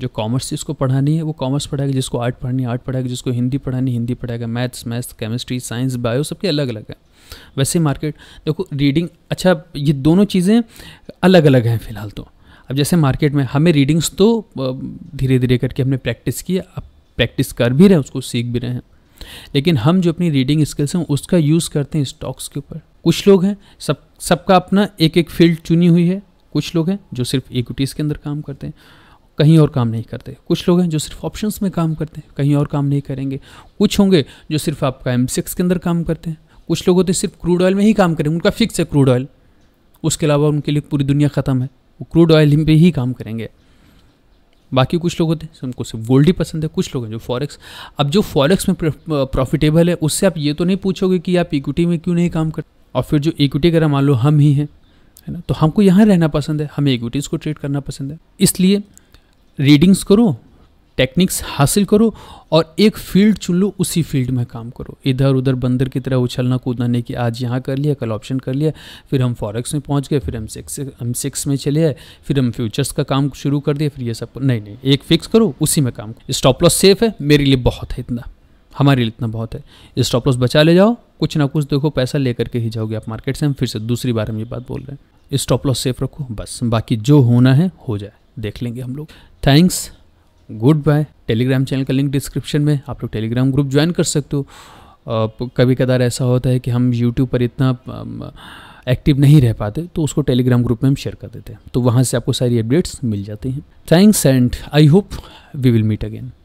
जो कॉमर्स जिसको पढ़ानी है वो कॉमर्स पढ़ाएगा जिसको आर्ट पढ़ानी है आर्ट पढ़ाएगा जिसको हिंदी पढ़ानी हिंदी पढ़ाएगा maths maths chemistry science bio सबके अलग अलग है वैसे मार्केट देखो रीडिंग अच्छा ये दोनों चीज़ें अलग अलग हैं फिलहाल तो अब जैसे मार्केट में हमें रीडिंग्स तो धीरे धीरे करके हमने प्रैक्टिस किया अब प्रैक्टिस कर भी रहे हैं उसको सीख भी रहे हैं लेकिन हम जो अपनी रीडिंग स्किल्स हैं उसका यूज़ करते हैं स्टॉक्स के ऊपर कुछ लोग हैं सब सबका अपना एक एक फील्ड चुनी हुई है कुछ लोग हैं जो सिर्फ इक्विटीज़ के अंदर काम करते हैं कहीं और काम नहीं करते कुछ लोग हैं जो सिर्फ ऑप्शंस में काम करते हैं कहीं और काम नहीं करेंगे कुछ होंगे जो सिर्फ आपका एम सिक्स के अंदर काम करते हैं कुछ लोग होते सिर्फ क्रूड ऑयल में ही काम करेंगे उनका फिक्स है क्रूड ऑयल उसके अलावा उनके लिए पूरी दुनिया ख़त्म है वो क्रूड ऑयल पर ही काम करेंगे बाकी कुछ लोग होते हैं उनको सिर्फ गोल्ड ही पसंद है कुछ लोग हैं जो फॉरेक्स अब जो फॉरेक्स में प्रॉफिटेबल है उससे आप ये तो नहीं पूछोगे कि आप इक्विटी में क्यों नहीं काम करते और फिर जो इक्विटी अगर मान लो हम ही हैं है ना तो हमको यहाँ रहना पसंद है हमें इक्विटीज़ को ट्रेड करना पसंद है इसलिए रीडिंग्स करो टेक्निक्स हासिल करो और एक फील्ड चुन लो उसी फील्ड में काम करो इधर उधर बंदर की तरह उछलना कूदना नहीं कि आज यहाँ कर लिया कल ऑप्शन कर लिया फिर हम फॉरेक्स में पहुँच गए फिर हम सिक्स हम सिक्स में चले आए फिर हम फ्यूचर्स का काम शुरू कर दिया फिर ये सब नहीं नहीं एक फिक्स करो उसी में काम करो स्टॉप लॉस सेफ है मेरे लिए बहुत है इतना हमारे लिए इतना बहुत है स्टॉप लॉस बचा ले जाओ कुछ ना कुछ देखो पैसा ले करके ही जाओगे आप मार्केट से हम फिर से दूसरी बार हम ये बात बोल रहे हैं स्टॉप लॉस सेफ रखो बस बाकी जो होना है हो जाए देख लेंगे हम लोग thanks goodbye Telegram channel का लिंक डिस्क्रिप्शन में आप लोग टेलीग्राम ग्रुप ज्वाइन कर सकते हो कभी कदार ऐसा होता है कि हम यूट्यूब पर इतना एक्टिव नहीं रह पाते तो उसको टेलीग्राम ग्रुप में हम शेयर कर देते हैं तो वहाँ से आपको सारी अपडेट्स मिल जाती हैं thanks and I hope we will meet again